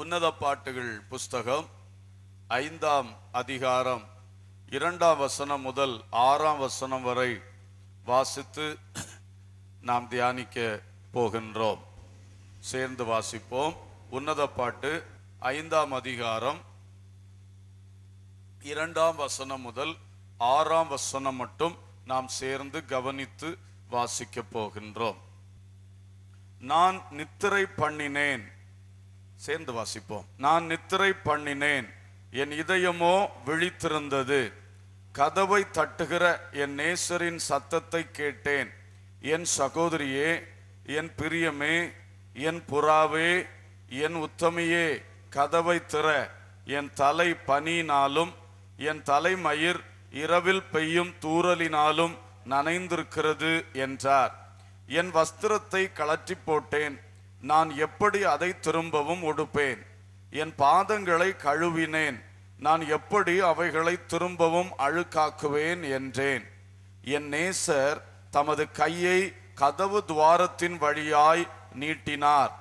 உன்னத பாட்டுகள் புஸ்தகம் ஐந்தாம் அதிகாரம் இரண்டாம் வசனம் முதல் ஆறாம் வசனம் வரை வாசித்து நாம் தியானிக்க போகின்றோம் சேர்ந்து வாசிப்போம் உன்னத பாட்டு ஐந்தாம் அதிகாரம் இரண்டாம் வசனம் முதல் ஆறாம் வசனம் மட்டும் நாம் சேர்ந்து கவனித்து வாசிக்க போகின்றோம் நான் நித்திரை பண்ணினேன் சேர்ந்து வாசிப்போம் நான் நித்திரை பண்ணினேன் என் இதயமோ விழித்திருந்தது கதவை தட்டுகிற என் நேசரின் சத்தத்தை கேட்டேன் என் சகோதரியே என் பிரியமே என் புறாவே என் உத்தமையே கதவை திற என் தலை பனியினாலும் என் தலைமயிர் இரவில் பெய்யும் தூரலினாலும் நனைந்திருக்கிறது என்றார் என் வஸ்திரத்தை கலற்றி போட்டேன் நான் எப்படி அதை திரும்பவும் உடுப்பேன் என் பாதங்களை கழுவினேன் நான் எப்படி அவைகளை திரும்பவும் அழுக்காக்குவேன் என்றேன் என் நேசர் தமது கையை கதவு துவாரத்தின் வழியாய் நீட்டினார்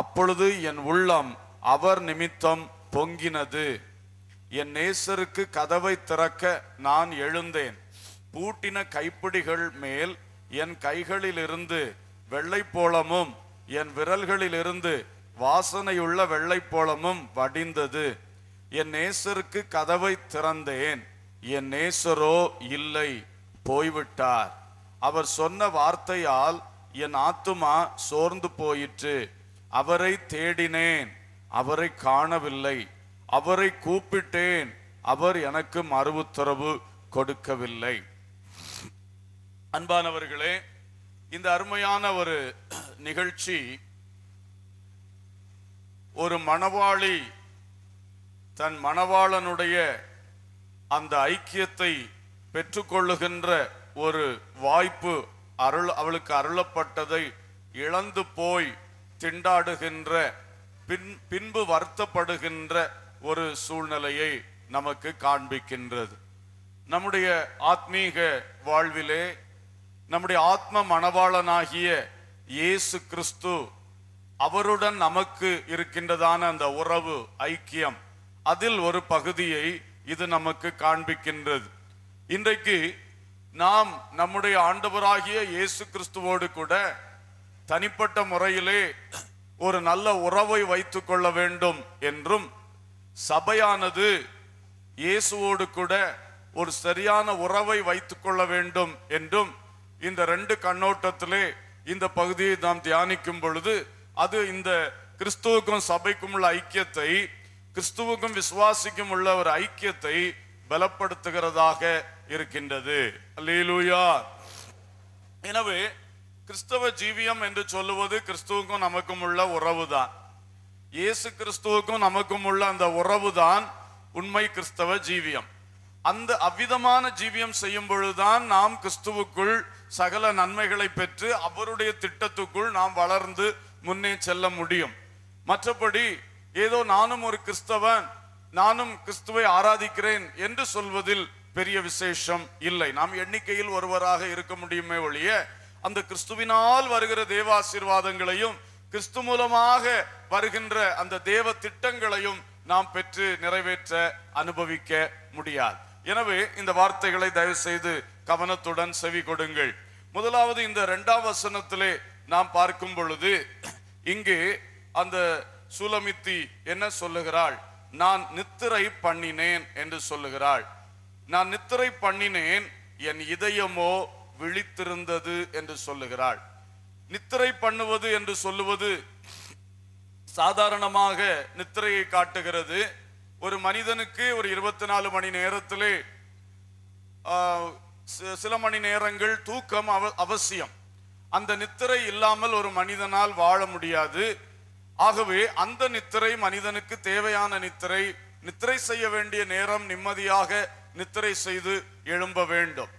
அப்பொழுது என் உள்ளம் அவர் நிமித்தம் பொங்கினது என் நேசருக்கு கதவை திறக்க நான் எழுந்தேன் பூட்டின கைப்பிடிகள் மேல் என் கைகளிலிருந்து வெள்ளை போலமும் என் விரல்களில் இருந்து வாசனையுள்ள வெள்ளைப்போளமும் வடிந்தது என் நேசருக்கு கதவை திறந்தேன் என் நேசரோ இல்லை போய்விட்டார் அவர் சொன்ன வார்த்தையால் என் ஆத்துமா சோர்ந்து போயிற்று அவரை தேடினேன் அவரை காணவில்லை அவரை கூப்பிட்டேன் அவர் எனக்கு மறு உத்தரவு கொடுக்கவில்லை அன்பானவர்களே இந்த அருமையான ஒரு நிகழ்ச்சி ஒரு மணவாளி தன் மணவாளனுடைய அந்த ஐக்கியத்தை பெற்றுக்கொள்ளுகின்ற ஒரு வாய்ப்பு அருள் அவளுக்கு அருளப்பட்டதை இழந்து போய் திண்டாடுகின்ற பின் பின்பு வருத்தப்படுகின்ற ஒரு சூழ்நிலையை நமக்கு காண்பிக்கின்றது நம்முடைய ஆத்மீக வாழ்விலே நம்முடைய ஆத்ம மணவாளனாகிய இயேசு கிறிஸ்து அவருடன் நமக்கு இருக்கின்றதான அந்த உறவு ஐக்கியம் அதில் ஒரு பகுதியை இது நமக்கு காண்பிக்கின்றது இன்றைக்கு நாம் நம்முடைய ஆண்டவராகிய இயேசு கிறிஸ்துவோடு கூட தனிப்பட்ட முறையிலே ஒரு நல்ல உறவை வைத்து கொள்ள வேண்டும் என்றும் சபையானது இயேசுவோடு கூட ஒரு சரியான உறவை வைத்துக் கொள்ள வேண்டும் என்றும் இந்த ரெண்டு கண்ணோட்டத்திலே இந்த பகுதியை நாம் தியானிக்கும் பொழுது அது இந்த கிறிஸ்துவுக்கும் சபைக்கும் உள்ள ஐக்கியத்தை கிறிஸ்துவுக்கும் விசுவாசிக்கும் உள்ள ஒரு ஐக்கியத்தை பலப்படுத்துகிறதாக இருக்கின்றது அல்லேலூயா எனவே கிறிஸ்தவ ஜீவியம் என்று சொல்லுவது கிறிஸ்துவுக்கும் நமக்கும் உள்ள உறவு தான் இயேசு கிறிஸ்துவுக்கும் நமக்கும் உள்ள அந்த உறவு தான் உண்மை கிறிஸ்தவ ஜீவியம் அந்த அவ்விதமான ஜீவியம் செய்யும் பொழுதுதான் நாம் கிறிஸ்துவுக்குள் சகல நன்மைகளை பெற்று அவருடைய திட்டத்துக்குள் நாம் வளர்ந்து முன்னே செல்ல முடியும் மற்றபடி ஏதோ நானும் ஒரு கிறிஸ்தவன் நானும் கிறிஸ்துவை ஆராதிக்கிறேன் என்று சொல்வதில் பெரிய விசேஷம் இல்லை நாம் எண்ணிக்கையில் ஒருவராக இருக்க முடியுமே ஒழிய அந்த கிறிஸ்துவினால் வருகிற தேவாசீர்வாதங்களையும் கிறிஸ்து மூலமாக வருகின்ற அந்த தேவ திட்டங்களையும் நாம் பெற்று நிறைவேற்ற அனுபவிக்க முடியாது எனவே இந்த வார்த்தைகளை தயவு செய்து கவனத்துடன் செவி கொடுங்கள் முதலாவது இந்த இரண்டாம் வசனத்திலே நாம் பார்க்கும் பொழுது இங்கு அந்த சுலமித்தி என்ன சொல்லுகிறாள் நான் நித்திரை பண்ணினேன் என்று சொல்லுகிறாள் நான் நித்திரை பண்ணினேன் என் இதயமோ விழித்திருந்தது என்று சொல்லுகிறாள் நித்திரை பண்ணுவது என்று சொல்லுவது சாதாரணமாக நித்திரையை காட்டுகிறது ஒரு மனிதனுக்கு ஒரு இருபத்தி நாலு மணி நேரத்திலே சில மணி நேரங்கள் தூக்கம் அவ அவசியம் அந்த நித்திரை இல்லாமல் ஒரு மனிதனால் வாழ முடியாது ஆகவே அந்த நித்திரை மனிதனுக்கு தேவையான நித்திரை நித்திரை செய்ய வேண்டிய நேரம் நிம்மதியாக நித்திரை செய்து எழும்ப வேண்டும்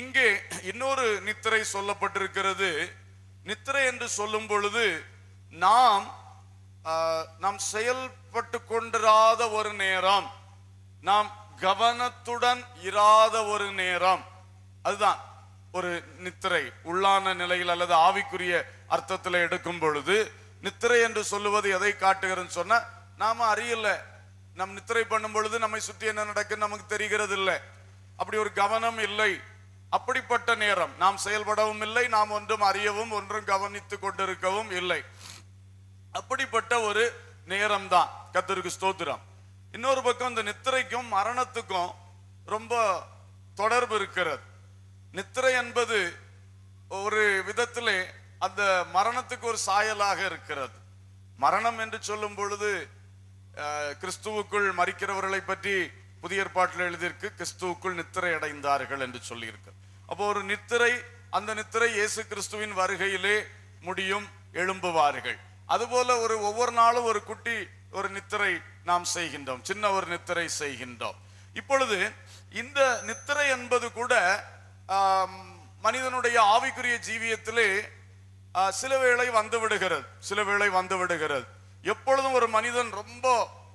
இங்கே இன்னொரு நித்திரை சொல்லப்பட்டிருக்கிறது நித்திரை என்று சொல்லும் பொழுது நாம் நாம் செயல்பட்டு கொண்டிராத ஒரு நேரம் நாம் கவனத்துடன் இராத ஒரு நேரம் அதுதான் ஒரு நித்திரை உள்ளான நிலையில் அல்லது ஆவிக்குரிய அர்த்தத்தில் எடுக்கும் பொழுது நித்திரை என்று சொல்லுவது எதை காட்டுகிறன்னு சொன்னா நாம அறியல நம் நித்திரை பண்ணும் பொழுது நம்மை சுற்றி என்ன நடக்குன்னு நமக்கு தெரிகிறது இல்லை அப்படி ஒரு கவனம் இல்லை அப்படிப்பட்ட நேரம் நாம் செயல்படவும் இல்லை நாம் ஒன்றும் அறியவும் ஒன்றும் கவனித்து கொண்டிருக்கவும் இல்லை அப்படிப்பட்ட ஒரு நேரம் தான் கத்திரிக்கு ஸ்தோத்திரம் இன்னொரு பக்கம் இந்த நித்திரைக்கும் மரணத்துக்கும் ரொம்ப தொடர்பு இருக்கிறது நித்திரை என்பது ஒரு விதத்திலே அந்த மரணத்துக்கு ஒரு சாயலாக இருக்கிறது மரணம் என்று சொல்லும் பொழுது கிறிஸ்துவுக்குள் மறிக்கிறவர்களை பற்றி புதிய ஏற்பாட்டில் எழுதியிருக்கு கிறிஸ்துவுக்குள் நித்திரை அடைந்தார்கள் என்று சொல்லியிருக்கு அப்போ ஒரு நித்திரை அந்த நித்திரை இயேசு கிறிஸ்துவின் வருகையிலே முடியும் எழும்புவார்கள் அதுபோல ஒரு ஒவ்வொரு நாளும் ஒரு குட்டி ஒரு நித்திரை நாம் செய்கின்றோம் சின்ன ஒரு நித்திரை செய்கின்றோம் இப்பொழுது இந்த நித்திரை என்பது கூட மனிதனுடைய ஆவிக்குரிய ஜீவியத்திலே சில வேளை வந்து விடுகிறது சில வேளை வந்து விடுகிறது எப்பொழுதும் ஒரு மனிதன் ரொம்ப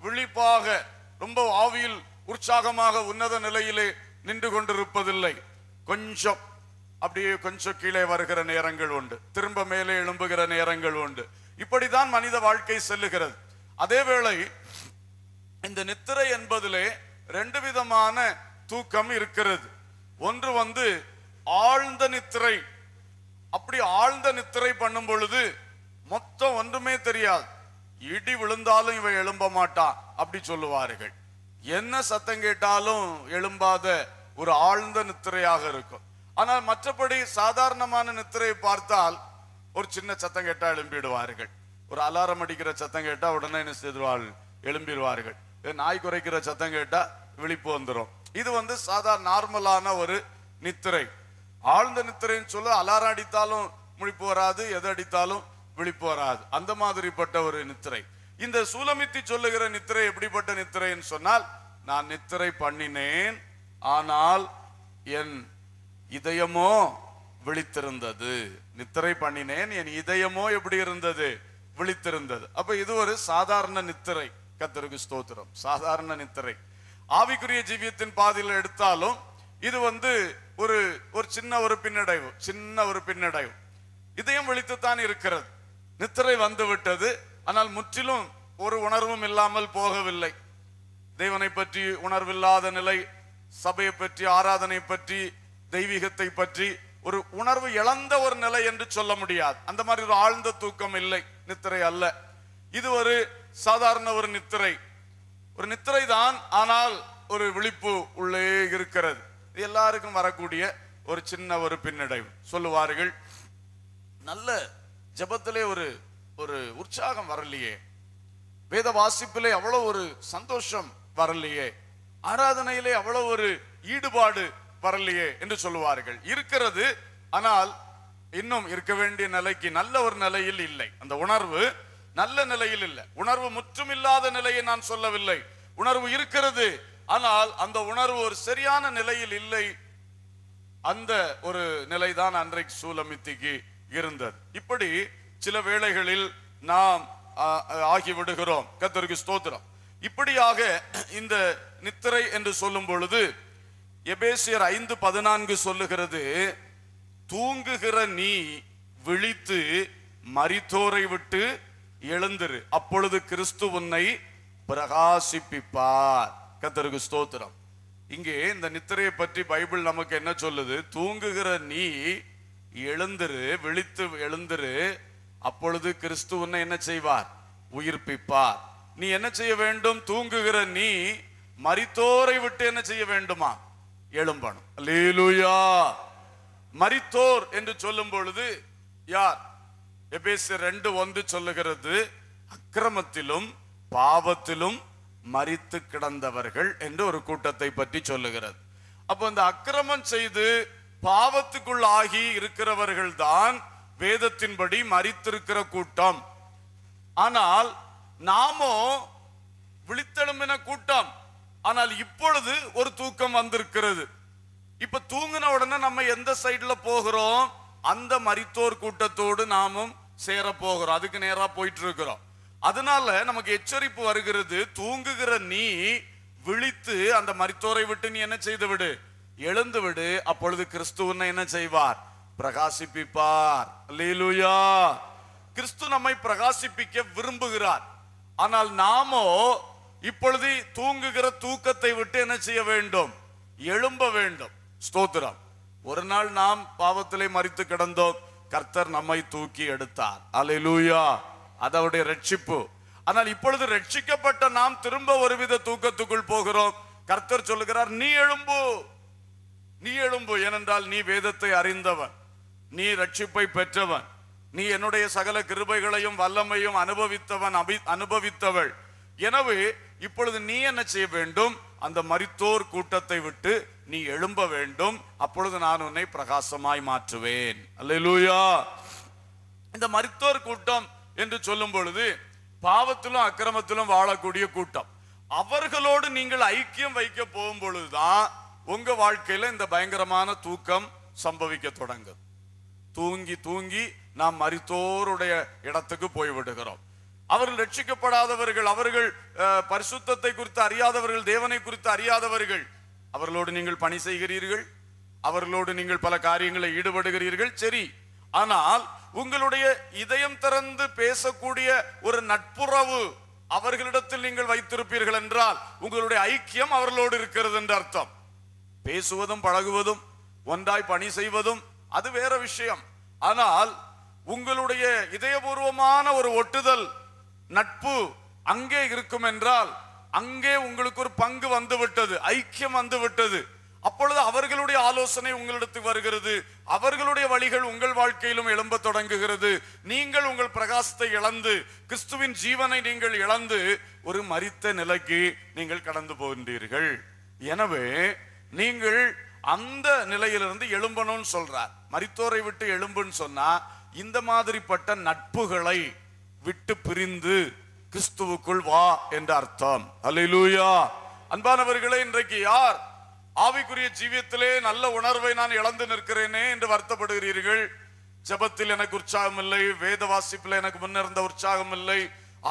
விழிப்பாக ரொம்ப ஆவியில் உற்சாகமாக உன்னத நிலையிலே நின்று கொண்டிருப்பதில்லை கொஞ்சம் அப்படியே கொஞ்சம் கீழே வருகிற நேரங்கள் உண்டு திரும்ப மேலே எழும்புகிற நேரங்கள் உண்டு இப்படிதான் மனித வாழ்க்கை செல்லுகிறது அதேவேளை இந்த நித்திரை என்பதிலே ரெண்டு விதமான தூக்கம் இருக்கிறது ஒன்று வந்து ஆழ்ந்த நித்திரை அப்படி ஆழ்ந்த நித்திரை பண்ணும் பொழுது மொத்தம் ஒன்றுமே தெரியாது இடி விழுந்தாலும் இவன் எழும்ப மாட்டான் அப்படி சொல்லுவார்கள் என்ன சத்தம் கேட்டாலும் எழும்பாத ஒரு ஆழ்ந்த நித்திரையாக இருக்கும் ஆனால் மற்றபடி சாதாரணமான நித்திரையை பார்த்தால் ஒரு சின்ன சத்தம் கேட்டால் எழும்பிடுவார்கள் ஒரு அலாரம் அடிக்கிற சத்தம் கேட்டால் உடனே என்ன செய்திருவாள் எழும்பிடுவார்கள் நாய் குறைக்கிற சத்தம் கேட்டால் விழிப்பு வந்துடும் இது வந்து சாதா நார்மலான ஒரு நித்திரை ஆழ்ந்த நித்திரைன்னு சொல்ல அலாரம் அடித்தாலும் முழிப்பு வராது எது அடித்தாலும் விழிப்பு வராது அந்த மாதிரிப்பட்ட ஒரு நித்திரை இந்த சூலமித்தி சொல்லுகிற நித்திரை எப்படிப்பட்ட நித்திரைன்னு சொன்னால் நான் நித்திரை பண்ணினேன் ஆனால் என் இதயமோ விழித்திருந்தது நித்திரை பண்ணினேன் என் இதயமோ எப்படி இருந்தது விழித்திருந்தது அப்ப இது ஒரு சாதாரண நித்திரை கத்தருக்கு ஸ்தோத்திரம் சாதாரண நித்திரை ஆவிக்குரிய ஜீவியத்தின் பாதையில் எடுத்தாலும் இது வந்து ஒரு ஒரு சின்ன ஒரு பின்னடைவு சின்ன ஒரு பின்னடைவு இதயம் விழித்துத்தான் இருக்கிறது நித்திரை வந்து விட்டது ஆனால் முற்றிலும் ஒரு உணர்வும் இல்லாமல் போகவில்லை தேவனை பற்றி உணர்வில்லாத நிலை சபையை பற்றி ஆராதனை பற்றி தெய்வீகத்தை பற்றி ஒரு உணர்வு இழந்த ஒரு நிலை என்று சொல்ல முடியாது அந்த மாதிரி ஒரு ஆழ்ந்த தூக்கம் இல்லை நித்திரை அல்ல இது ஒரு சாதாரண ஒரு நித்திரை ஒரு நித்திரை தான் ஆனால் ஒரு விழிப்பு உள்ளே இருக்கிறது எல்லாருக்கும் வரக்கூடிய ஒரு சின்ன ஒரு பின்னடைவு சொல்லுவார்கள் நல்ல ஜபத்திலே ஒரு ஒரு உற்சாகம் வரலையே வேத வாசிப்பிலே அவ்வளவு ஒரு சந்தோஷம் வரலையே ஆராதனையிலே அவ்வளவு ஒரு ஈடுபாடு வரலையே என்று சொல்லுவார்கள் இருக்கிறது ஆனால் இன்னும் இருக்க வேண்டிய நிலைக்கு நல்ல ஒரு நிலையில் இல்லை அந்த உணர்வு நல்ல நிலையில் இல்லை உணர்வு முற்றும் இல்லாத நிலையை நான் சொல்லவில்லை உணர்வு இருக்கிறது ஆனால் அந்த உணர்வு ஒரு சரியான நிலையில் இல்லை அந்த ஒரு நிலைதான் அன்றைக்கு சூலமித்திக்கு இருந்தது இப்படி சில வேளைகளில் நாம் ஆகிவிடுகிறோம் கத்தருக்கு ஸ்தோத்திரம் இப்படியாக இந்த நித்திரை என்று சொல்லும் பொழுது எபேசியர் ஐந்து பதினான்கு சொல்லுகிறது தூங்குகிற நீ விழித்து மரித்தோரை விட்டு எழுந்திரு அப்பொழுது கிறிஸ்து உன்னை பிரகாசிப்பிப்பார் கத்தருக்கு ஸ்தோத்திரம் இங்கே இந்த நித்திரையை பற்றி பைபிள் நமக்கு என்ன சொல்லுது தூங்குகிற நீ எழுந்திரு விழித்து எழுந்திரு அப்பொழுது கிறிஸ்து உன்னை என்ன செய்வார் உயிர்ப்பிப்பார் நீ என்ன செய்ய வேண்டும் தூங்குகிற நீ மரித்தோரை விட்டு என்ன செய்ய வேண்டுமா எழும்பணும் லீலுயா மரித்தோர் என்று சொல்லும் பொழுது யார் எபேசு ரெண்டு ஒன்று சொல்லுகிறது அக்கிரமத்திலும் பாவத்திலும் மறித்து கிடந்தவர்கள் என்று ஒரு கூட்டத்தை பற்றி சொல்லுகிறது அப்போ இந்த அக்கிரமம் செய்து பாவத்துக்குள் ஆகி இருக்கிறவர்கள் தான் வேதத்தின்படி மறித்திருக்கிற கூட்டம் ஆனால் நாமோ விழித்தெழும்பின கூட்டம் ஆனால் இப்பொழுது ஒரு தூக்கம் வந்திருக்கிறது இப்ப தூங்கின உடனே நம்ம எந்த சைட்ல போகிறோம் அந்த மரித்தோர் கூட்டத்தோடு நாமும் சேர போகிறோம் அதுக்கு நேரா போயிட்டு இருக்கிறோம் அதனால நமக்கு எச்சரிப்பு வருகிறது தூங்குகிற நீ விழித்து அந்த மரித்தோரை விட்டு நீ என்ன செய்து விடு எழுந்து விடு அப்பொழுது கிறிஸ்துவனை என்ன செய்வார் பிரகாசிப்பிப்பார் லீலுயா கிறிஸ்து நம்மை பிரகாசிப்பிக்க விரும்புகிறார் ஆனால் நாமோ இப்பொழுது தூங்குகிற தூக்கத்தை விட்டு என்ன செய்ய வேண்டும் எழும்ப வேண்டும் ஸ்தோத்திரம் ஒரு நாள் நாம் பாவத்திலே மறித்து கிடந்தோம் கர்த்தர் நம்மை தூக்கி எடுத்தார் அலையூயா அது ரட்சிப்பு ஆனால் இப்பொழுது ரட்சிக்கப்பட்ட நாம் திரும்ப ஒருவித தூக்கத்துக்குள் போகிறோம் கர்த்தர் சொல்லுகிறார் நீ எழும்பு நீ எழும்பு ஏனென்றால் நீ வேதத்தை அறிந்தவன் நீ ரட்சிப்பை பெற்றவன் நீ என்னுடைய சகல கிருபைகளையும் வல்லமையும் அனுபவித்தவன் அனுபவித்தவள் எனவே இப்பொழுது நீ என்ன செய்ய வேண்டும் அந்த மரித்தோர் கூட்டத்தை விட்டு நீ எழும்ப வேண்டும் அப்பொழுது நான் உன்னை பிரகாசமாய் மாற்றுவேன் அல்ல லூயா இந்த மருத்துவர் கூட்டம் என்று சொல்லும் பொழுது பாவத்திலும் அக்கிரமத்திலும் வாழக்கூடிய கூட்டம் அவர்களோடு நீங்கள் ஐக்கியம் வைக்க போகும் பொழுதுதான் உங்க வாழ்க்கையில இந்த பயங்கரமான தூக்கம் சம்பவிக்க தொடங்கும் தூங்கி தூங்கி நாம் மருத்துவருடைய இடத்துக்கு போய் விடுகிறோம் அவர்கள் ரட்சிக்கப்படாதவர்கள் அவர்கள் பரிசுத்தத்தை குறித்து அறியாதவர்கள் தேவனை குறித்து அறியாதவர்கள் அவர்களோடு நீங்கள் பணி செய்கிறீர்கள் அவர்களோடு நீங்கள் பல காரியங்களை ஈடுபடுகிறீர்கள் சரி ஆனால் உங்களுடைய இதயம் திறந்து பேசக்கூடிய ஒரு நட்புறவு அவர்களிடத்தில் நீங்கள் வைத்திருப்பீர்கள் என்றால் உங்களுடைய ஐக்கியம் அவர்களோடு இருக்கிறது என்று அர்த்தம் பேசுவதும் பழகுவதும் ஒன்றாய் பணி செய்வதும் அது வேற விஷயம் ஆனால் உங்களுடைய இதயபூர்வமான ஒரு ஒட்டுதல் நட்பு அங்கே இருக்கும் என்றால் அங்கே உங்களுக்கு ஒரு பங்கு வந்து விட்டது ஐக்கியம் வந்து விட்டது அப்பொழுது அவர்களுடைய ஆலோசனை உங்களிடத்துக்கு வருகிறது அவர்களுடைய வழிகள் உங்கள் வாழ்க்கையிலும் எழும்ப தொடங்குகிறது நீங்கள் உங்கள் பிரகாசத்தை இழந்து கிறிஸ்துவின் ஜீவனை நீங்கள் இழந்து ஒரு மறித்த நிலைக்கு நீங்கள் கடந்து போகின்றீர்கள் எனவே நீங்கள் அந்த நிலையிலிருந்து எழும்பணும்னு சொல்றார் மறித்தோரை விட்டு எழும்புன்னு சொன்னா இந்த மாதிரிப்பட்ட நட்புகளை விட்டு பிரிந்து கிறிஸ்துவுக்குள் வா என்ற அர்த்தம் அலையிலூயா அன்பானவர்களே இன்றைக்கு யார் ஆவிக்குரிய ஜீவியத்திலே நல்ல உணர்வை நான் இழந்து நிற்கிறேனே என்று வருத்தப்படுகிறீர்கள் ஜபத்தில் எனக்கு உற்சாகம் இல்லை வேத வாசிப்பில் எனக்கு முன்னிருந்த உற்சாகம் இல்லை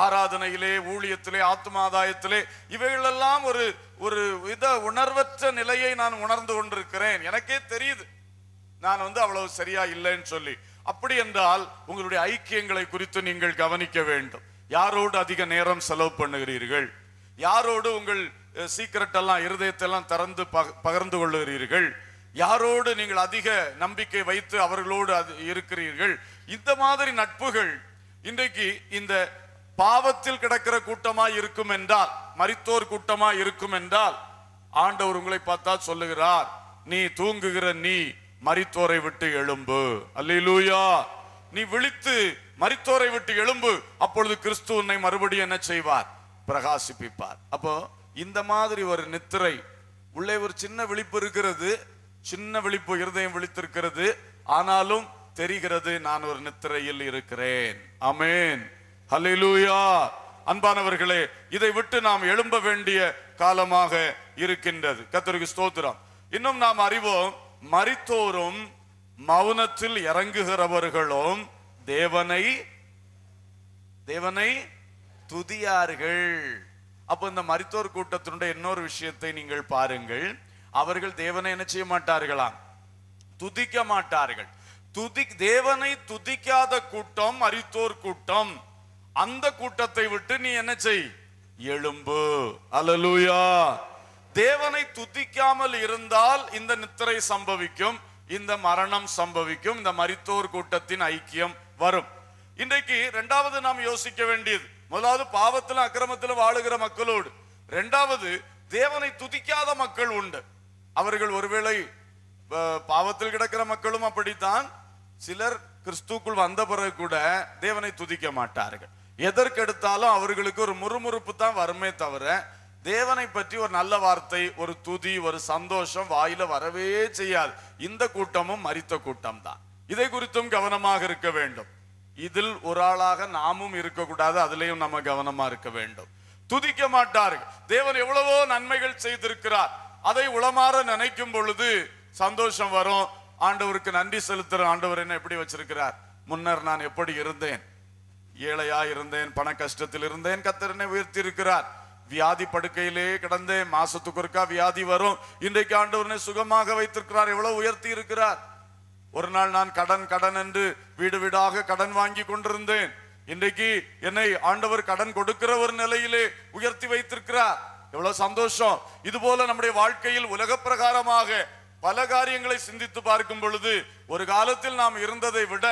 ஆராதனையிலே ஊழியத்திலே ஆத்மாதாயத்திலே இவைகளெல்லாம் ஒரு ஒரு வித உணர்வற்ற நிலையை நான் உணர்ந்து கொண்டிருக்கிறேன் எனக்கே தெரியுது நான் வந்து அவ்வளவு சரியா இல்லைன்னு சொல்லி அப்படி என்றால் உங்களுடைய ஐக்கியங்களை குறித்து நீங்கள் கவனிக்க வேண்டும் யாரோடு அதிக நேரம் செலவு பண்ணுகிறீர்கள் யாரோடு உங்கள் சீக்கிரட் எல்லாம் இருதயத்தெல்லாம் திறந்து பகிர்ந்து கொள்ளுகிறீர்கள் யாரோடு நீங்கள் அதிக நம்பிக்கை வைத்து அவர்களோடு அது இருக்கிறீர்கள் இந்த மாதிரி நட்புகள் இன்றைக்கு இந்த பாவத்தில் கிடக்கிற கூட்டமா இருக்கும் என்றால் மறித்தோர் கூட்டமா இருக்கும் என்றால் ஆண்டவர் உங்களை பார்த்தா சொல்லுகிறார் நீ தூங்குகிற நீ மரித்தோரை விட்டு எழும்பு அல்லூயா நீ விழித்து மரித்தோரை விட்டு எழும்பு அப்பொழுது கிறிஸ்து உன்னை மறுபடியும் என்ன செய்வார் பிரகாசிப்பிப்பார் அப்போ இந்த மாதிரி ஒரு நித்திரை உள்ளே ஒரு சின்ன விழிப்பு இருக்கிறது சின்ன விழிப்பு இருதயம் விழித்திருக்கிறது ஆனாலும் தெரிகிறது நான் ஒரு நித்திரையில் இருக்கிறேன் அமேன் ஹலிலூயா அன்பானவர்களே இதை விட்டு நாம் எழும்ப வேண்டிய காலமாக இருக்கின்றது கத்திரிக்கு ஸ்தோத்திரம் இன்னும் நாம் அறிவோம் மறித்தோரும் மௌனத்தில் இறங்குகிறவர்களும் தேவனை தேவனை துதியார்கள் அப்ப இந்த மருத்துவர் கூட்டத்தினுடைய இன்னொரு விஷயத்தை நீங்கள் பாருங்கள் அவர்கள் தேவனை என்ன செய்ய மாட்டார்களாம் துதிக்க மாட்டார்கள் துதி தேவனை துதிக்காத கூட்டம் மருத்துவர் கூட்டம் அந்த கூட்டத்தை விட்டு நீ என்ன செய் எலும்பு அலலுயா தேவனை துதிக்காமல் இருந்தால் இந்த நித்திரை சம்பவிக்கும் இந்த மரணம் சம்பவிக்கும் இந்த மரித்தோர் கூட்டத்தின் ஐக்கியம் வரும் இன்றைக்கு ரெண்டாவது நாம் யோசிக்க வேண்டியது முதலாவது பாவத்தில் அக்கிரமத்தில் வாழுகிற மக்களோடு ரெண்டாவது தேவனை துதிக்காத மக்கள் உண்டு அவர்கள் ஒருவேளை பாவத்தில் கிடக்கிற மக்களும் அப்படித்தான் சிலர் கிறிஸ்துக்குள் வந்த பிறகு கூட தேவனை துதிக்க மாட்டார்கள் எதற்கெடுத்தாலும் அவர்களுக்கு ஒரு முறுமுறுப்பு தான் வருமே தவிர தேவனை பற்றி ஒரு நல்ல வார்த்தை ஒரு துதி ஒரு சந்தோஷம் வாயில வரவே செய்யாது இந்த கூட்டமும் மறித்த கூட்டம் தான் இதை குறித்தும் கவனமாக இருக்க வேண்டும் இதில் ஒரு ஆளாக நாமும் இருக்கக்கூடாது அதுலயும் நம்ம கவனமா இருக்க வேண்டும் துதிக்க மாட்டார்கள் தேவன் எவ்வளவோ நன்மைகள் செய்திருக்கிறார் அதை உளமாற நினைக்கும் பொழுது சந்தோஷம் வரும் ஆண்டவருக்கு நன்றி செலுத்துற ஆண்டவர் என்ன எப்படி வச்சிருக்கிறார் முன்னர் நான் எப்படி இருந்தேன் ஏழையா இருந்தேன் பண கஷ்டத்தில் இருந்தேன் கத்தரனை உயர்த்தி இருக்கிறார் வியாதி படுக்கையிலே கிடந்தே மாசத்துக்கு ஒருக்கா வியாதி வரும் இன்றைக்கு ஆண்டவரனை சுகமாக வைத்திருக்கிறார் எவ்வளவு உயர்த்தி இருக்கிறார் ஒரு நாள் நான் கடன் கடன் என்று வீடு வீடாக கடன் வாங்கி கொண்டிருந்தேன் இன்றைக்கு என்னை ஆண்டவர் கடன் கொடுக்கிற ஒரு நிலையிலே உயர்த்தி வைத்திருக்கிறார் எவ்வளவு சந்தோஷம் இது போல நம்முடைய வாழ்க்கையில் உலக பிரகாரமாக பல காரியங்களை சிந்தித்து பார்க்கும் பொழுது ஒரு காலத்தில் நாம் இருந்ததை விட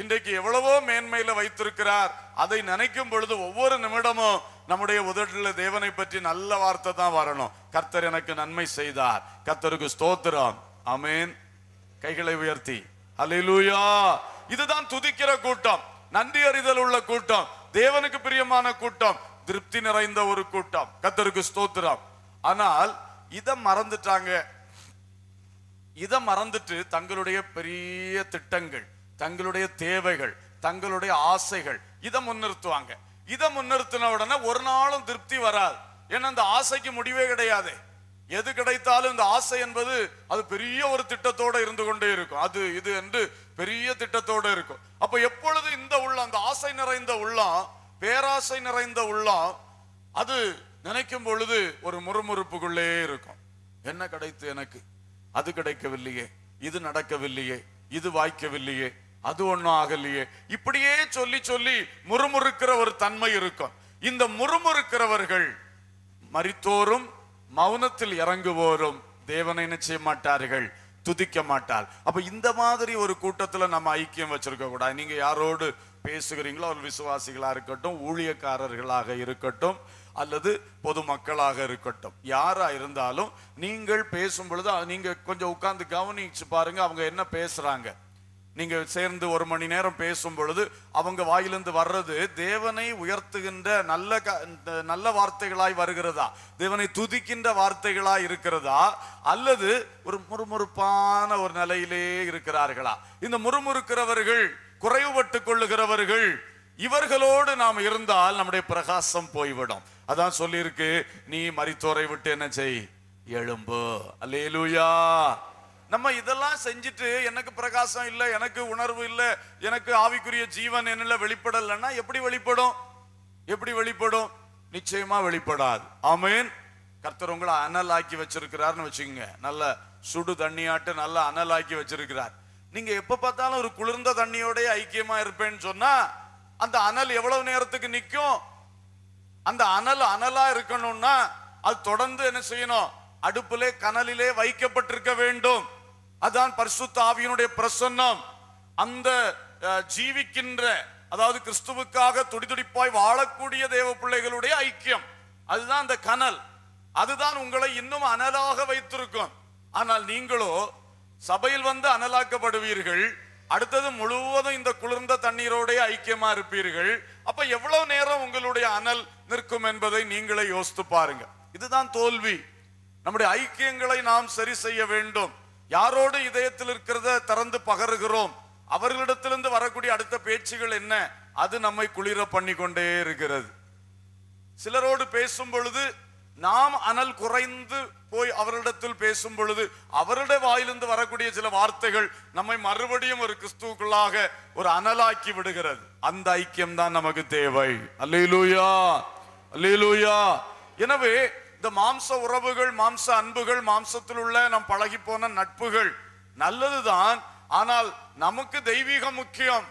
இன்றைக்கு எவ்வளவோ மேன்மையில வைத்திருக்கிறார் அதை நினைக்கும் பொழுது ஒவ்வொரு நிமிடமும் நம்முடைய உதட்டில் தேவனை பற்றி நல்ல வார்த்தை தான் வரணும் கர்த்தர் எனக்கு நன்மை செய்தார் கர்த்தருக்கு ஸ்தோத்திரம் அமேன் கைகளை உயர்த்தி அலிலூயா இதுதான் துதிக்கிற கூட்டம் நன்றி அறிதல் உள்ள கூட்டம் தேவனுக்கு பிரியமான கூட்டம் திருப்தி நிறைந்த ஒரு கூட்டம் கத்தருக்கு ஸ்தோத்திரம் ஆனால் இதை மறந்துட்டாங்க இதை மறந்துட்டு தங்களுடைய பெரிய திட்டங்கள் தங்களுடைய தேவைகள் தங்களுடைய ஆசைகள் இதை முன்னிறுத்துவாங்க இதை முன்னிறுத்தின உடனே ஒரு நாளும் திருப்தி வராது ஏன்னா அந்த ஆசைக்கு முடிவே கிடையாது எது கிடைத்தாலும் இந்த ஆசை என்பது அது பெரிய ஒரு திட்டத்தோட இருந்து கொண்டே இருக்கும் அது இது என்று பெரிய திட்டத்தோட இருக்கும் அப்ப எப்பொழுது இந்த உள்ளம் அந்த ஆசை நிறைந்த உள்ளம் பேராசை நிறைந்த உள்ளம் அது நினைக்கும் பொழுது ஒரு முறுமுறுப்புக்குள்ளே இருக்கும் என்ன கிடைத்து எனக்கு அது கிடைக்கவில்லையே இது நடக்கவில்லையே இது வாய்க்கவில்லையே அது ஒன்றும் ஆகலையே இப்படியே சொல்லி சொல்லி முறுமுறுக்கிற ஒரு தன்மை இருக்கும் இந்த முறுமுறுக்கிறவர்கள் மறித்தோரும் மௌனத்தில் இறங்குவோரும் தேவனை என்ன செய்ய மாட்டார்கள் துதிக்க மாட்டார் அப்ப இந்த மாதிரி ஒரு கூட்டத்துல நம்ம ஐக்கியம் வச்சிருக்க கூடாது நீங்க யாரோடு பேசுகிறீங்களோ அவர் விசுவாசிகளா இருக்கட்டும் ஊழியக்காரர்களாக இருக்கட்டும் அல்லது பொதுமக்களாக இருக்கட்டும் யாரா இருந்தாலும் நீங்கள் பேசும் பொழுது நீங்க கொஞ்சம் உட்கார்ந்து கவனிச்சு பாருங்க அவங்க என்ன பேசுறாங்க நீங்க சேர்ந்து ஒரு மணி நேரம் பேசும் பொழுது அவங்க வாயிலிருந்து வர்றது தேவனை உயர்த்துகின்ற நல்ல நல்ல வார்த்தைகளாய் வருகிறதா தேவனை துதிக்கின்ற வார்த்தைகளாய் இருக்கிறதா அல்லது ஒரு முறுமுறுப்பான ஒரு நிலையிலே இருக்கிறார்களா இந்த முறுமுறுக்கிறவர்கள் குறைவுபட்டு கொள்ளுகிறவர்கள் இவர்களோடு நாம் இருந்தால் நம்முடைய பிரகாசம் போய்விடும் அதான் சொல்லியிருக்கு நீ மறித்தோரை விட்டு என்ன செய் எழும்பு அல்லேலூயா நம்ம இதெல்லாம் செஞ்சுட்டு எனக்கு பிரகாசம் இல்லை எனக்கு உணர்வு இல்லை எனக்கு ஆவிக்குரிய ஜீவன் என்ன வெளிப்படலைன்னா எப்படி வெளிப்படும் எப்படி வெளிப்படும் நிச்சயமா வெளிப்படாது ஆமேன் கர்த்தர் உங்களை அனல் ஆக்கி வச்சிருக்கிறாருன்னு வச்சுக்கோங்க நல்ல சுடு தண்ணியாட்டு நல்ல அனல் ஆக்கி வச்சிருக்கிறார் நீங்க எப்ப பார்த்தாலும் ஒரு குளிர்ந்த தண்ணியோடய ஐக்கியமா இருப்பேன்னு சொன்னா அந்த அனல் எவ்வளவு நேரத்துக்கு நிற்கும் அந்த அனல் அனலா இருக்கணும்னா அது தொடர்ந்து என்ன செய்யணும் அடுப்பிலே கனலிலே வைக்கப்பட்டிருக்க வேண்டும் அதான் பரிசுத்த ஆவியினுடைய பிரசன்னம் அந்த ஜீவிக்கின்ற அதாவது கிறிஸ்துவுக்காக துடிதுடிப்பாய் வாழக்கூடிய தேவ பிள்ளைகளுடைய ஐக்கியம் அதுதான் அந்த கனல் அதுதான் உங்களை இன்னும் அனலாக வைத்திருக்கும் ஆனால் நீங்களோ சபையில் வந்து அனலாக்கப்படுவீர்கள் அடுத்தது முழுவதும் இந்த குளிர்ந்த தண்ணீரோடைய ஐக்கியமா இருப்பீர்கள் அப்ப எவ்வளவு நேரம் உங்களுடைய அனல் நிற்கும் என்பதை நீங்களே யோசித்து பாருங்க இதுதான் தோல்வி நம்முடைய ஐக்கியங்களை நாம் சரி செய்ய வேண்டும் யாரோடு இதயத்தில் இருக்கிறத திறந்து பகருகிறோம் அவர்களிடத்திலிருந்து வரக்கூடிய அடுத்த பேச்சுகள் என்ன அது நம்மை குளிர பண்ணி கொண்டே இருக்கிறது சிலரோடு பேசும் பொழுது நாம் அனல் குறைந்து போய் அவரிடத்தில் பேசும் பொழுது அவருடைய வாயிலிருந்து வரக்கூடிய சில வார்த்தைகள் நம்மை மறுபடியும் ஒரு கிறிஸ்துவுக்குள்ளாக ஒரு அனலாக்கி விடுகிறது அந்த ஐக்கியம் தான் நமக்கு தேவை அல்லூயா அல்லூயா எனவே இந்த மாம்ச உறவுகள் மாம்ச அன்புகள் மாம்சத்தில் உள்ள நாம் பழகி போன நட்புகள் நல்லதுதான் ஆனால் நமக்கு தெய்வீகம் முக்கியம்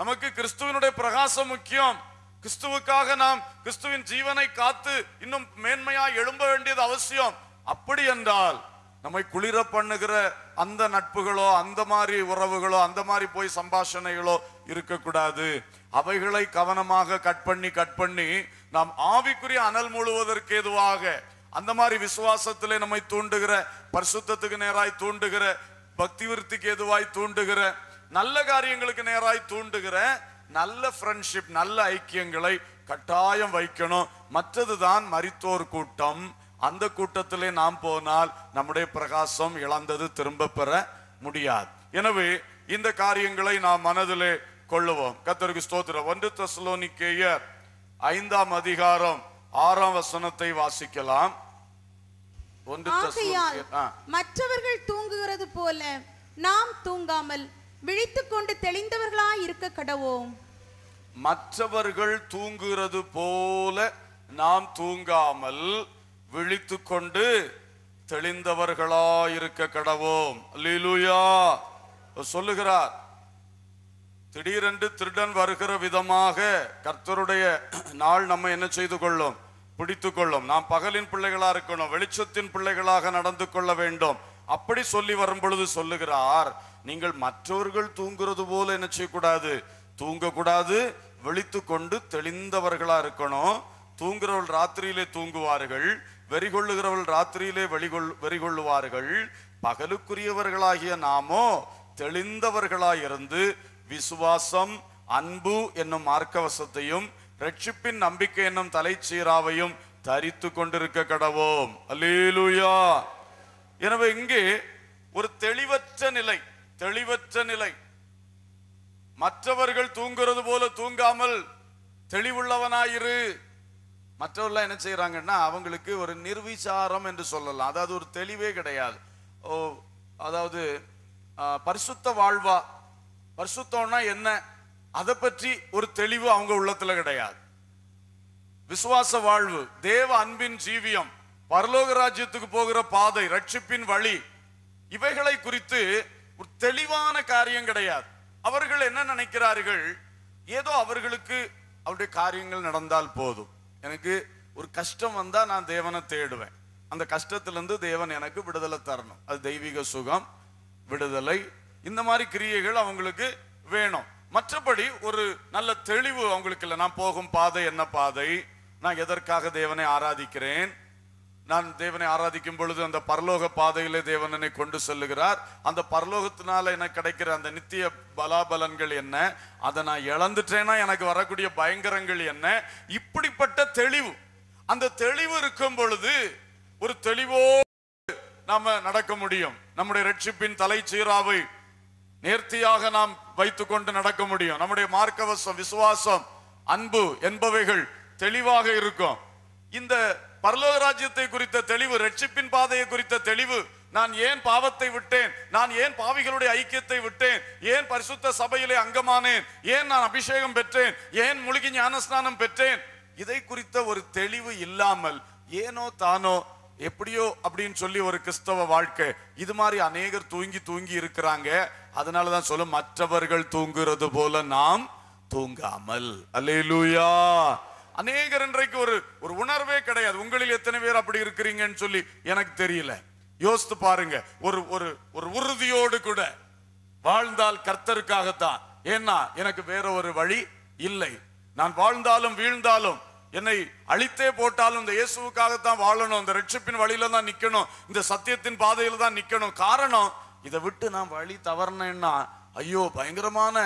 நமக்கு கிறிஸ்துவனுடைய பிரகாசம் முக்கியம் கிறிஸ்துவுக்காக நாம் கிறிஸ்துவின் ஜீவனை காத்து இன்னும் மேன்மையா எழும்ப வேண்டியது அவசியம் அப்படி என்றால் நம்மை குளிர பண்ணுகிற அந்த நட்புகளோ அந்த மாதிரி உறவுகளோ அந்த மாதிரி போய் சம்பாஷணைகளோ இருக்கக்கூடாது அவைகளை கவனமாக கட் பண்ணி கட் பண்ணி நாம் ஆவிக்குரிய அனல் முழுவதற்கு எதுவாக அந்த மாதிரி விசுவாசத்திலே நம்மை தூண்டுகிற பரிசுத்தத்துக்கு நேராய் தூண்டுகிற பக்தி விருத்திக்கு எதுவாய் தூண்டுகிற நல்ல காரியங்களுக்கு நேராய் தூண்டுகிற நல்ல ஃப்ரெண்ட்ஷிப் நல்ல ஐக்கியங்களை கட்டாயம் வைக்கணும் மற்றது தான் மறித்தோர் கூட்டம் அந்த கூட்டத்திலே நாம் போனால் நம்முடைய பிரகாசம் இழந்தது திரும்ப பெற முடியாது எனவே இந்த காரியங்களை நாம் மனதிலே கொள்ளுவோம் கத்தருக்கு ஸ்தோத்திரம் ஒன்று தசலோனிக்கேயர் ஐந்தாம் அதிகாரம் ஆறாம் வசனத்தை வாசிக்கலாம் மற்றவர்கள் தூங்குகிறது போல நாம் தூங்காமல் விழித்துக் கொண்டு தெளிந்தவர்களாய் இருக்க கடவோம் மற்றவர்கள் தூங்குகிறது போல நாம் தூங்காமல் விழித்து கொண்டு இருக்க கடவோம் லீலுயா சொல்லுகிறார் திடீரென்று திருடன் வருகிற விதமாக கர்த்தருடைய நாள் நம்ம என்ன செய்து கொள்ளும் பிடித்து கொள்ளும் நாம் பகலின் பிள்ளைகளா இருக்கணும் வெளிச்சத்தின் பிள்ளைகளாக நடந்து கொள்ள வேண்டும் அப்படி சொல்லி வரும் பொழுது சொல்லுகிறார் நீங்கள் மற்றவர்கள் தூங்குறது போல என்ன செய்யக்கூடாது தூங்கக்கூடாது வெளித்து கொண்டு தெளிந்தவர்களா இருக்கணும் தூங்குறவள் ராத்திரியிலே தூங்குவார்கள் வெறிகொள்ளுகிறவள் ராத்திரியிலே வெளிகொள் வெறிகொள்ளுவார்கள் பகலுக்குரியவர்களாகிய நாமோ தெளிந்தவர்களாயிருந்து விசுவாசம் அன்பு என்னும் மார்க்கவசத்தையும் ரட்சிப்பின் நம்பிக்கை என்னும் தலைச்சீராவையும் தரித்து கொண்டிருக்க கடவோம் அல்லேலூயா எனவே இங்கே ஒரு தெளிவற்ற நிலை தெளிவற்ற நிலை மற்றவர்கள் தூங்குறது போல தூங்காமல் தெளிவுள்ளவனாயிரு மற்றவர்கள் என்ன செய்யறாங்கன்னா அவங்களுக்கு ஒரு நிர்விசாரம் என்று சொல்லலாம் அதாவது ஒரு தெளிவே கிடையாது ஓ அதாவது பரிசுத்த வாழ்வா பரிசுத்தம்னா என்ன அதை பற்றி ஒரு தெளிவு அவங்க உள்ளத்துல கிடையாது விசுவாச வாழ்வு தேவ அன்பின் ஜீவியம் பரலோக ராஜ்யத்துக்கு போகிற பாதை ரட்சிப்பின் வழி இவைகளை குறித்து ஒரு தெளிவான காரியம் கிடையாது அவர்கள் என்ன நினைக்கிறார்கள் ஏதோ அவர்களுக்கு அவருடைய காரியங்கள் நடந்தால் போதும் எனக்கு ஒரு கஷ்டம் வந்தா நான் தேவனை தேடுவேன் அந்த கஷ்டத்திலிருந்து தேவன் எனக்கு விடுதலை தரணும் அது தெய்வீக சுகம் விடுதலை இந்த மாதிரி கிரியைகள் அவங்களுக்கு வேணும் மற்றபடி ஒரு நல்ல தெளிவு அவங்களுக்கு இல்லை நான் போகும் பாதை என்ன பாதை நான் எதற்காக தேவனை ஆராதிக்கிறேன் நான் தேவனை ஆராதிக்கும் பொழுது அந்த பரலோக பாதையிலே தேவனனை கொண்டு செல்லுகிறார் அந்த பரலோகத்தினால எனக்கு கிடைக்கிற அந்த நித்திய பலாபலன்கள் என்ன அதை நான் இழந்துட்டேன்னா எனக்கு வரக்கூடிய பயங்கரங்கள் என்ன இப்படிப்பட்ட தெளிவு அந்த தெளிவு இருக்கும் பொழுது ஒரு தெளிவோ நாம நடக்க முடியும் நம்முடைய ரட்சிப்பின் சீராவை நேர்த்தியாக நாம் வைத்துக்கொண்டு நடக்க முடியும் நம்முடைய மார்க்கவசம் விசுவாசம் அன்பு என்பவைகள் தெளிவாக இருக்கும் இந்த பரலோக ராஜ்யத்தை குறித்த தெளிவு ரட்சிப்பின் பாதையை குறித்த தெளிவு நான் ஏன் பாவத்தை விட்டேன் நான் ஏன் பாவிகளுடைய ஐக்கியத்தை விட்டேன் ஏன் பரிசுத்த சபையிலே அங்கமானேன் ஏன் நான் அபிஷேகம் பெற்றேன் ஏன் முழுகி ஞானஸ்நானம் பெற்றேன் இதை குறித்த ஒரு தெளிவு இல்லாமல் ஏனோ தானோ எப்படியோ அப்படின்னு சொல்லி ஒரு கிறிஸ்தவ வாழ்க்கை இது மாதிரி அநேகர் தூங்கி தூங்கி இருக்கிறாங்க அதனால தான் சொல்லும் மற்றவர்கள் தூங்குறது போல நாம் தூங்காமல் அல்லேலூயா அநேகர் இன்றைக்கு ஒரு ஒரு உணர்வே கிடையாது உங்களில் எத்தனை பேர் அப்படி இருக்கிறீங்கன்னு சொல்லி எனக்கு தெரியல யோசித்து பாருங்க ஒரு ஒரு ஒரு உறுதியோடு கூட வாழ்ந்தால் கர்த்தருக்காகத்தான் ஏன்னா எனக்கு வேற ஒரு வழி இல்லை நான் வாழ்ந்தாலும் வீழ்ந்தாலும் என்னை அழித்தே போட்டாலும் இந்த இயேசுக்காகத்தான் வாழணும் இந்த ரட்சிப்பின் வழியில தான் நிக்கணும் இந்த சத்தியத்தின் பாதையில தான் நிக்கணும் காரணம் இதை விட்டு நான் வழி தவறினேன்னா ஐயோ பயங்கரமான